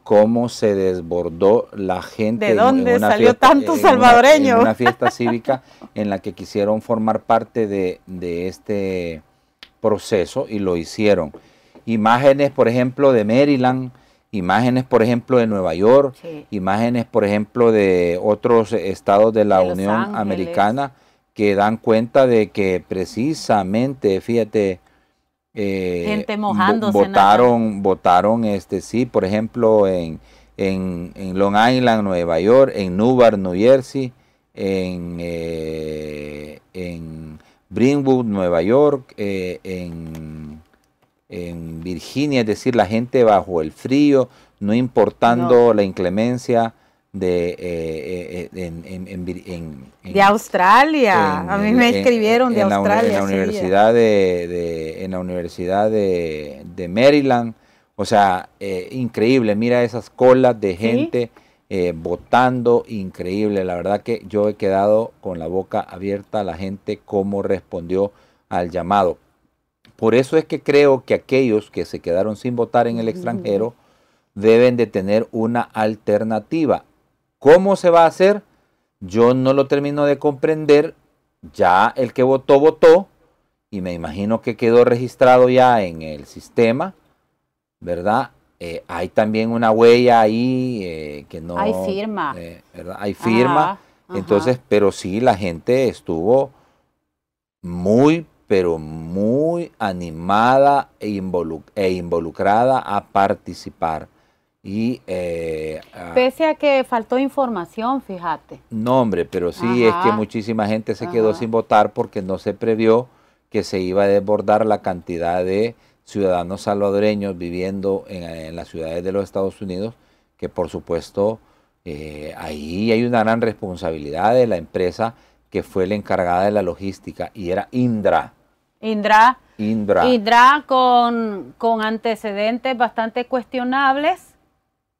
cómo se desbordó la gente. ¿De dónde salió tanto salvadoreño? en una fiesta cívica en la que quisieron formar parte de, de este proceso y lo hicieron. Imágenes, por ejemplo, de Maryland, imágenes, por ejemplo, de Nueva York, imágenes, por ejemplo, de otros estados de la Unión Americana que dan cuenta de que precisamente, fíjate, eh, votaron, votaron, este, sí, por ejemplo, en, Long Island, Nueva York, en Newark, New Jersey, en, eh, en Greenwood, Nueva York, eh, en en Virginia, es decir, la gente bajo el frío, no importando la inclemencia de, eh, eh, en, de Australia. A mí me escribieron de Australia. en la universidad de, en la universidad de, Maryland. O sea, eh, increíble. Mira esas colas de gente votando, increíble. La verdad que yo he quedado con la boca abierta a la gente cómo respondió al llamado. Por eso es que creo que aquellos que se quedaron sin votar en el extranjero deben de tener una alternativa. ¿Cómo se va a hacer? Yo no lo termino de comprender. Ya el que votó, votó. Y me imagino que quedó registrado ya en el sistema, ¿verdad? Eh, hay también una huella ahí eh, que no... Hay firma. Eh, hay firma. Entonces, pero sí, la gente estuvo muy pero muy animada e, e, involucrada a participar. Y, eh, Pese a que faltó información, fíjate. No, hombre, pero sí es que muchísima gente se quedó sin votar porque no se previó que se iba a desbordar la cantidad de ciudadanos salvadoreños viviendo en, las ciudades de los Estados Unidos, que por supuesto eh, ahí hay una gran responsabilidad de la empresa que fue la encargada de la logística y era Indra. Indra. Indra. Indra con, antecedentes bastante cuestionables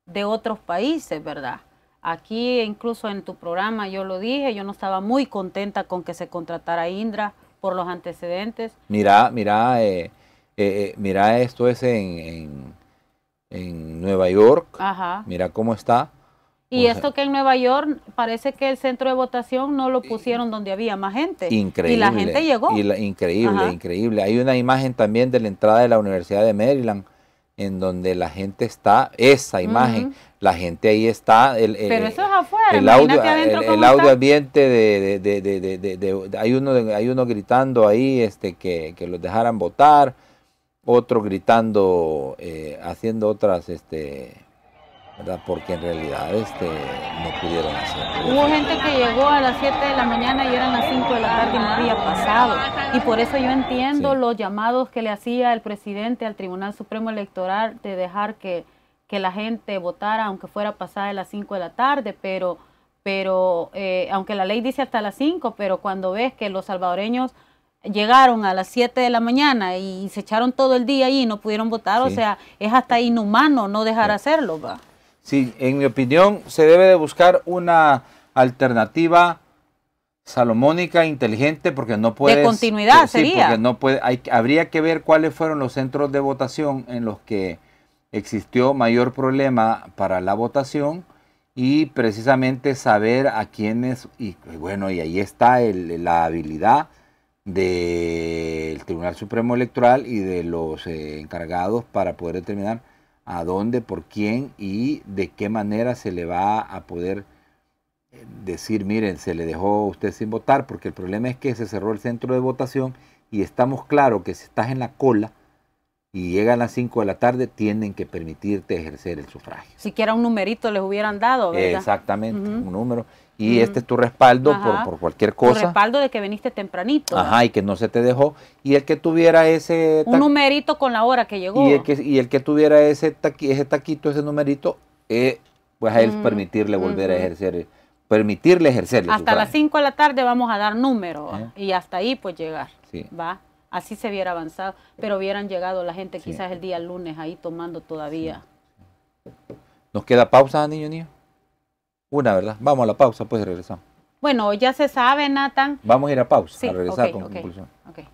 de otros países, ¿verdad? Aquí, incluso en tu programa, yo lo dije, yo no estaba muy contenta con que se contratara Indra por los antecedentes. Mira, mira, eh, eh, eh, mira, esto es en, en, en Nueva York. Ajá. Mira cómo está. Y esto que en Nueva York parece que el centro de votación no lo pusieron donde había más gente. Increíble. Y la gente llegó. increíble, increíble. Hay una imagen también de la entrada de la Universidad de Maryland en donde la gente está, esa imagen, la gente ahí está. El, Pero eso es afuera. El audio, el, audio ambiente de, de, de, de, hay, uno, hay uno gritando ahí este, que, que los dejaran votar, otro gritando, eh, haciendo otras... Este, porque en realidad este, no pudieron hacerlo. Hubo gente que llegó a las 7 de la mañana y eran las 5 de la tarde y no había pasado. Y por eso yo entiendo los llamados que le hacía el presidente al Tribunal Supremo Electoral de dejar que, la gente votara, aunque fuera pasada de las 5 de la tarde, pero, pero eh, aunque la ley dice hasta las 5, pero cuando ves que los salvadoreños llegaron a las 7 de la mañana y se echaron todo el día ahí y no pudieron votar, o sea, es hasta inhumano no dejar hacerlo. ¿va? Sí, en mi opinión, se debe de buscar una alternativa salomónica inteligente porque no puede de continuidad sí, sería porque no puede habría que ver cuáles fueron los centros de votación en los que existió mayor problema para la votación y precisamente saber a quiénes y bueno y ahí está la habilidad del Tribunal Supremo Electoral y de los eh, encargados para poder determinar a dónde, por quién y de qué manera se le va a poder eh, decir, miren, se le dejó a usted sin votar, porque el problema es que se cerró el centro de votación y estamos claros que si estás en la cola y llegan las 5 de la tarde, tienen que permitirte ejercer el sufragio. Siquiera un numerito les hubieran dado, ¿verdad? Exactamente, un número y este es tu respaldo por, cualquier cosa. Tu respaldo de que viniste tempranito. Ajá, y que no se te dejó. Y el que tuviera ese... Un numerito con la hora que llegó. Y el que, tuviera ese, ese taquito, ese numerito, eh, pues a él permitirle volver a ejercer, eh, permitirle ejercer. Hasta las 5 de la tarde vamos a dar número y hasta ahí pues llegar. Va. Así se viera avanzado, pero hubieran llegado la gente quizás el día lunes ahí tomando todavía. ¿Nos queda pausa, niño niño? Una, ¿verdad? Vamos a la pausa, pues regresamos. Bueno, ya se sabe, Nathan. Vamos a ir a pausa, a regresar con okay, conclusión. Okay.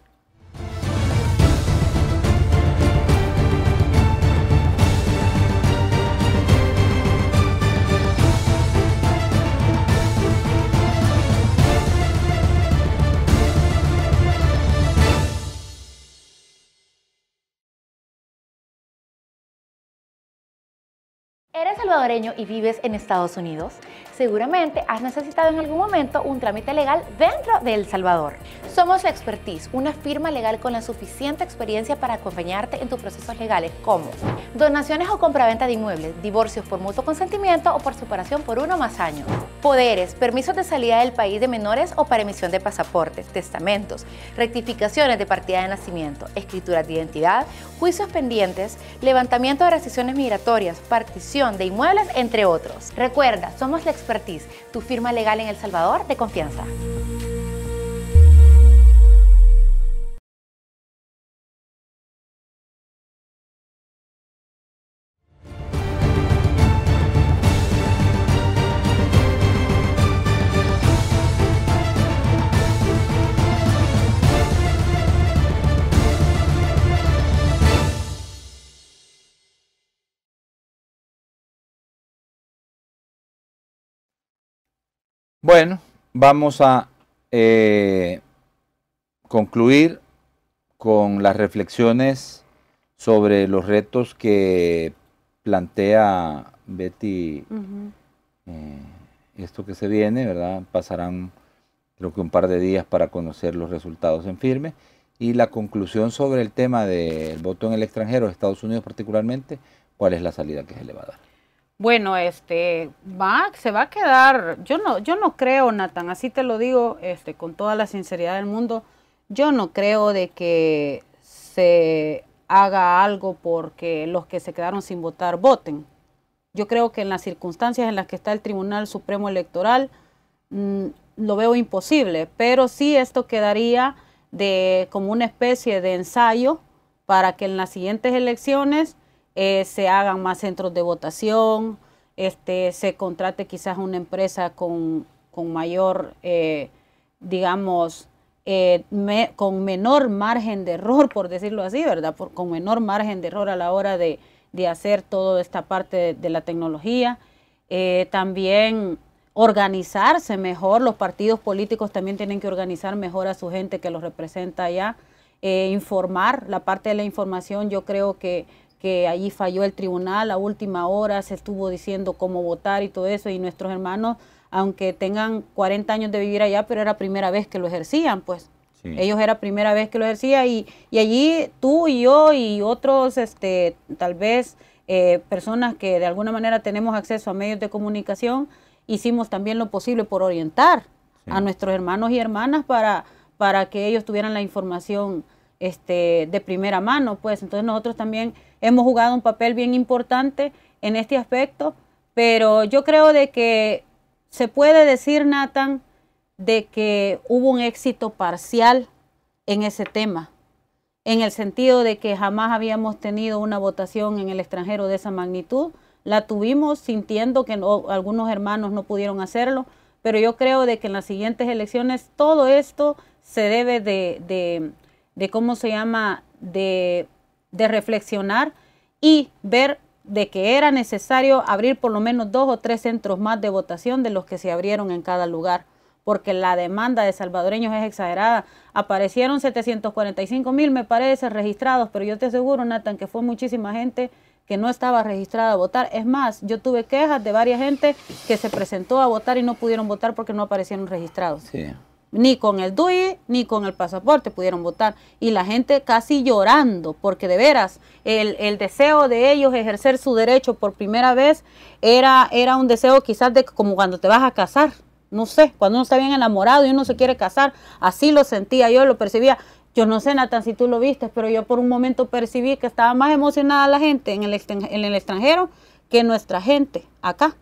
¿Eres salvadoreño y vives en Estados Unidos? Seguramente has necesitado en algún momento un trámite legal dentro de El Salvador. Somos la Expertise, una firma legal con la suficiente experiencia para acompañarte en tus procesos legales como donaciones o compraventa de inmuebles, divorcios por mutuo consentimiento o por separación por uno más años, poderes, permisos de salida del país de menores o para emisión de pasaportes, testamentos, rectificaciones de partida de nacimiento, escrituras de identidad, juicios pendientes, levantamiento de restricciones migratorias, partición de inmuebles, entre otros. Recuerda, somos la expertise, tu firma legal en El Salvador de confianza. Bueno, vamos a eh, concluir con las reflexiones sobre los retos que plantea Betty eh, esto que se viene, ¿verdad? Pasarán creo que un par de días para conocer los resultados en firme. Y la conclusión sobre el tema del voto en el extranjero, Estados Unidos particularmente, cuál es la salida que se le va a dar. Bueno, este, va, se va a quedar, yo no, yo no creo, Nathan, así te lo digo, este, con toda la sinceridad del mundo, yo no creo de que se haga algo porque los que se quedaron sin votar voten. Yo creo que en las circunstancias en las que está el Tribunal Supremo Electoral, mm, lo veo imposible, pero sí esto quedaría de como una especie de ensayo para que en las siguientes elecciones eh, se hagan más centros de votación, este, se contrate quizás una empresa con, mayor, eh, digamos, eh, con menor margen de error, por decirlo así, ¿verdad? con menor margen de error a la hora de, hacer toda esta parte de, de la tecnología. también organizarse mejor, los partidos políticos también tienen que organizar mejor a su gente que los representa allá, informar, la parte de la información yo creo que que allí falló el tribunal a última hora, se estuvo diciendo cómo votar y todo eso, y nuestros hermanos, aunque tengan 40 años de vivir allá, pero era primera vez que lo ejercían, pues. Ellos era primera vez que lo ejercían y, y allí tú y yo y otros, este, tal vez eh, personas que de alguna manera tenemos acceso a medios de comunicación, hicimos también lo posible por orientar a nuestros hermanos y hermanas para, para que ellos tuvieran la información este, de primera mano, pues entonces nosotros también hemos jugado un papel bien importante en este aspecto, pero yo creo de que se puede decir, Nathan, de que hubo un éxito parcial en ese tema, en el sentido de que jamás habíamos tenido una votación en el extranjero de esa magnitud, la tuvimos sintiendo que algunos hermanos no pudieron hacerlo, pero yo creo de que en las siguientes elecciones todo esto se debe de de cómo se llama, de, de reflexionar y ver de que era necesario abrir por lo menos dos o tres centros más de votación de los que se abrieron en cada lugar, porque la demanda de salvadoreños es exagerada. Aparecieron 745 mil, me parece, registrados, pero yo te aseguro, Nathan, que fue muchísima gente que no estaba registrada a votar. Es más, yo tuve quejas de varias gente que se presentó a votar y no pudieron votar porque no aparecieron registrados. Sí ni con el DUI ni con el pasaporte pudieron votar. Y la gente casi llorando, porque de veras el, deseo de ellos ejercer su derecho por primera vez era, era un deseo quizás de como cuando te vas a casar, no sé, cuando uno está bien enamorado y uno se quiere casar, así lo sentía, yo lo percibía. Yo no sé, Nathan, si tú lo viste, pero yo por un momento percibí que estaba más emocionada la gente en el, en el extranjero que nuestra gente acá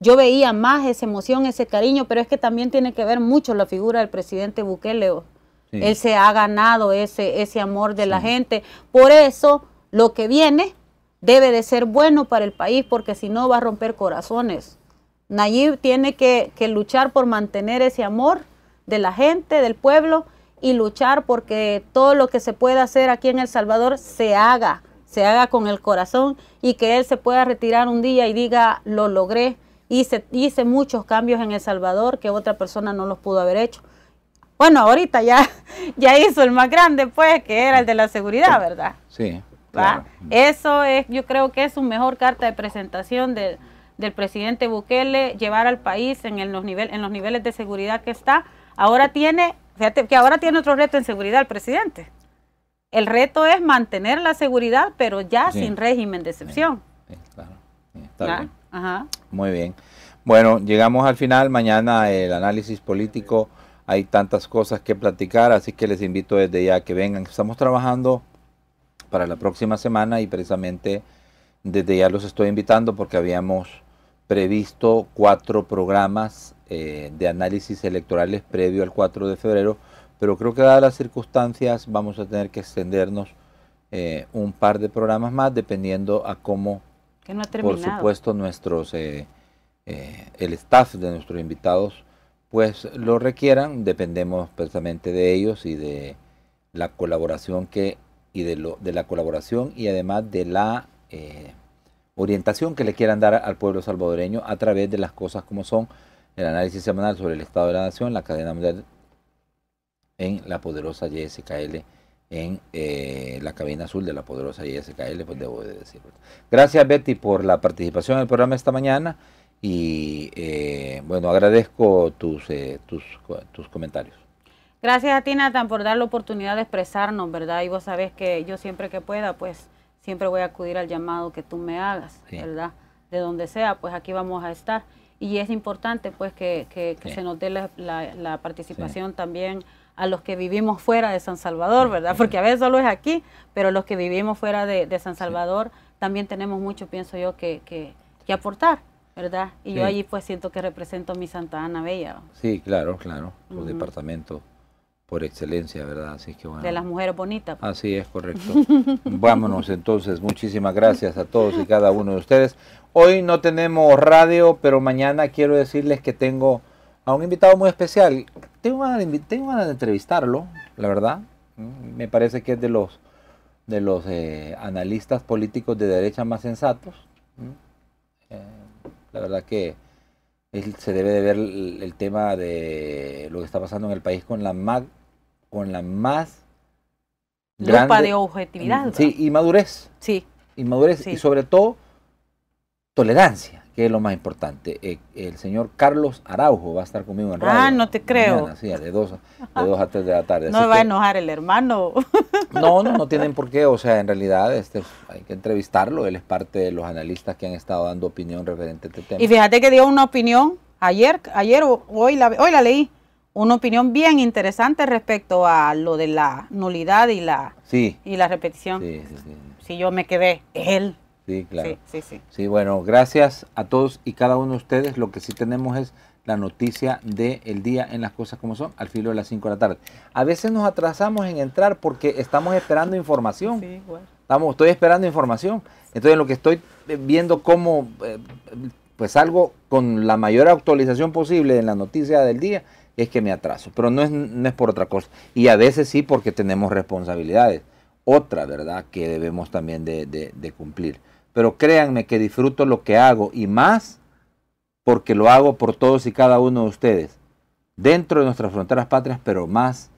yo veía más esa emoción, ese cariño, pero es que también tiene que ver mucho la figura del presidente Bukele. Él se ha ganado ese, ese amor de la gente. Por eso lo que viene debe de ser bueno para el país, porque si no va a romper corazones. Nayib tiene que, que luchar por mantener ese amor de la gente, del pueblo, y luchar porque todo lo que se pueda hacer aquí en El Salvador se haga, se haga con el corazón y que él se pueda retirar un día y diga, lo logré Hice, hice muchos cambios en El Salvador que otra persona no los pudo haber hecho. Bueno, ahorita ya, ya hizo el más grande, pues, que era el de la seguridad, ¿verdad? Sí. Eso es, yo creo que es un mejor carta de presentación del presidente Bukele, llevar al país en, los en los niveles de seguridad que está. Ahora tiene, fíjate, que ahora tiene otro reto en seguridad el presidente. El reto es mantener la seguridad, pero ya sin régimen de excepción. claro. Muy bien. Bueno, llegamos al final. Mañana el análisis político. Hay tantas cosas que platicar, así que les invito desde ya que vengan. Estamos trabajando para la próxima semana y precisamente desde ya los estoy invitando porque habíamos previsto cuatro programas eh, de análisis electorales previo al 4 de febrero, pero creo que dadas las circunstancias vamos a tener que extendernos eh, un par de programas más dependiendo a cómo por supuesto, nuestros, eh, eh, el staff de nuestros invitados, pues lo requieran, dependemos precisamente de ellos y de la colaboración que y de, lo, de la colaboración y además de la eh, orientación que le quieran dar al pueblo salvadoreño a través de las cosas como son el análisis semanal sobre el estado de la nación, la cadena mundial en la poderosa YSKL en eh, la cabina azul de la poderosa ISKL, pues debo de decirlo. Gracias Betty por la participación en el programa esta mañana y eh, bueno, agradezco tus, eh, tus, tus comentarios. Gracias a ti Nathan por dar la oportunidad de expresarnos, ¿verdad? Y vos sabés que yo siempre que pueda, pues siempre voy a acudir al llamado que tú me hagas, ¿verdad? De donde sea, pues aquí vamos a estar. Y es importante pues que, que, se nos la, la, participación también a los que vivimos fuera de San Salvador, ¿verdad? Porque a veces solo es aquí, pero los que vivimos fuera de, San Salvador también tenemos mucho, pienso yo, que, aportar, ¿verdad? Y yo allí pues siento que represento a mi Santa Ana Bella. Sí, claro, claro, su departamento por excelencia, ¿verdad? Así que bueno. De las mujeres bonitas. Pues. Así es, correcto. Vámonos entonces. Muchísimas gracias a todos y cada uno de ustedes. Hoy no tenemos radio, pero mañana quiero decirles que tengo a un invitado muy especial. Tengo ganas de, entrevistarlo, la verdad. Mm, me parece que es de los, de los eh, analistas políticos de derecha más sensatos. Mm, eh, la verdad que se debe de ver el, tema de lo que está pasando en el país con la, mag, con la más... de objetividad. Sí, y madurez. Sí. Y y sobre todo tolerancia que es lo más importante. Eh, el señor Carlos Araujo va a estar conmigo en ah, radio. Ah, no te creo. de dos a 3 de la tarde. No me va a enojar el hermano. No, no, no tienen por qué. O sea, en realidad este, hay que entrevistarlo. Él es parte de los analistas que han estado dando opinión referente a este tema. Y fíjate que dio una opinión ayer, ayer hoy, la, hoy la leí. Una opinión bien interesante respecto a lo de la nulidad y la, y la repetición. Sí, sí, sí. Si yo me quedé, él. Sí, claro. Sí, sí, sí. bueno, gracias a todos y cada uno de ustedes. Lo que sí tenemos es la noticia del día en las cosas como son, al filo de las 5 de la tarde. A veces nos atrasamos en entrar porque estamos esperando información. Sí, bueno. Estamos, estoy esperando información. Entonces, lo que estoy eh, viendo como, eh, pues algo con la mayor actualización posible en la noticia del día, es que me atraso. Pero no es, no es por otra cosa. Y a veces sí porque tenemos responsabilidades. Otra, ¿verdad?, que debemos también de cumplir pero créanme que disfruto lo que hago y más porque lo hago por todos y cada uno de ustedes, dentro de nuestras fronteras patrias, pero más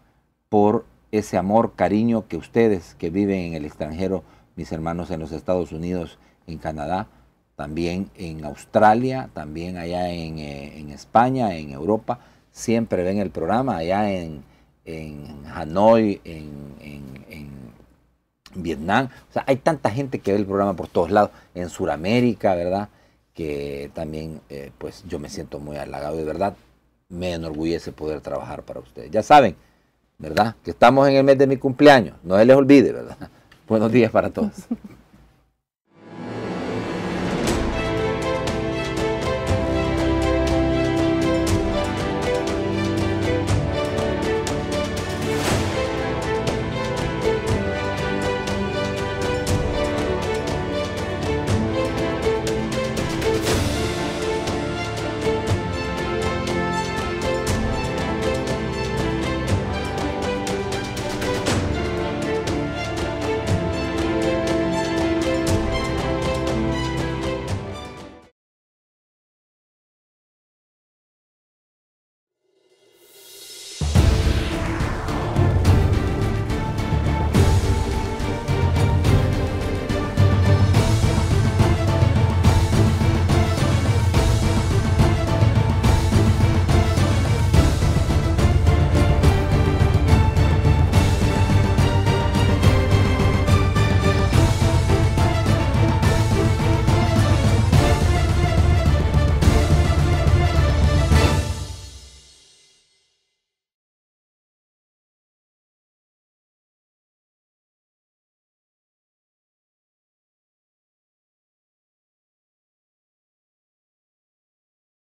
por ese amor, cariño que ustedes que viven en el extranjero, mis hermanos en los Estados Unidos, en Canadá, también en Australia, también allá en, eh, España, en Europa, siempre ven el programa, allá en, Hanoi, en Vietnam. O sea, hay tanta gente que ve el programa por todos lados, en Sudamérica, ¿verdad? Que también, eh, pues yo me siento muy halagado, de verdad, me enorgullece poder trabajar para ustedes. Ya saben, ¿verdad? Que estamos en el mes de mi cumpleaños, no se les olvide, ¿verdad? Buenos días para todos.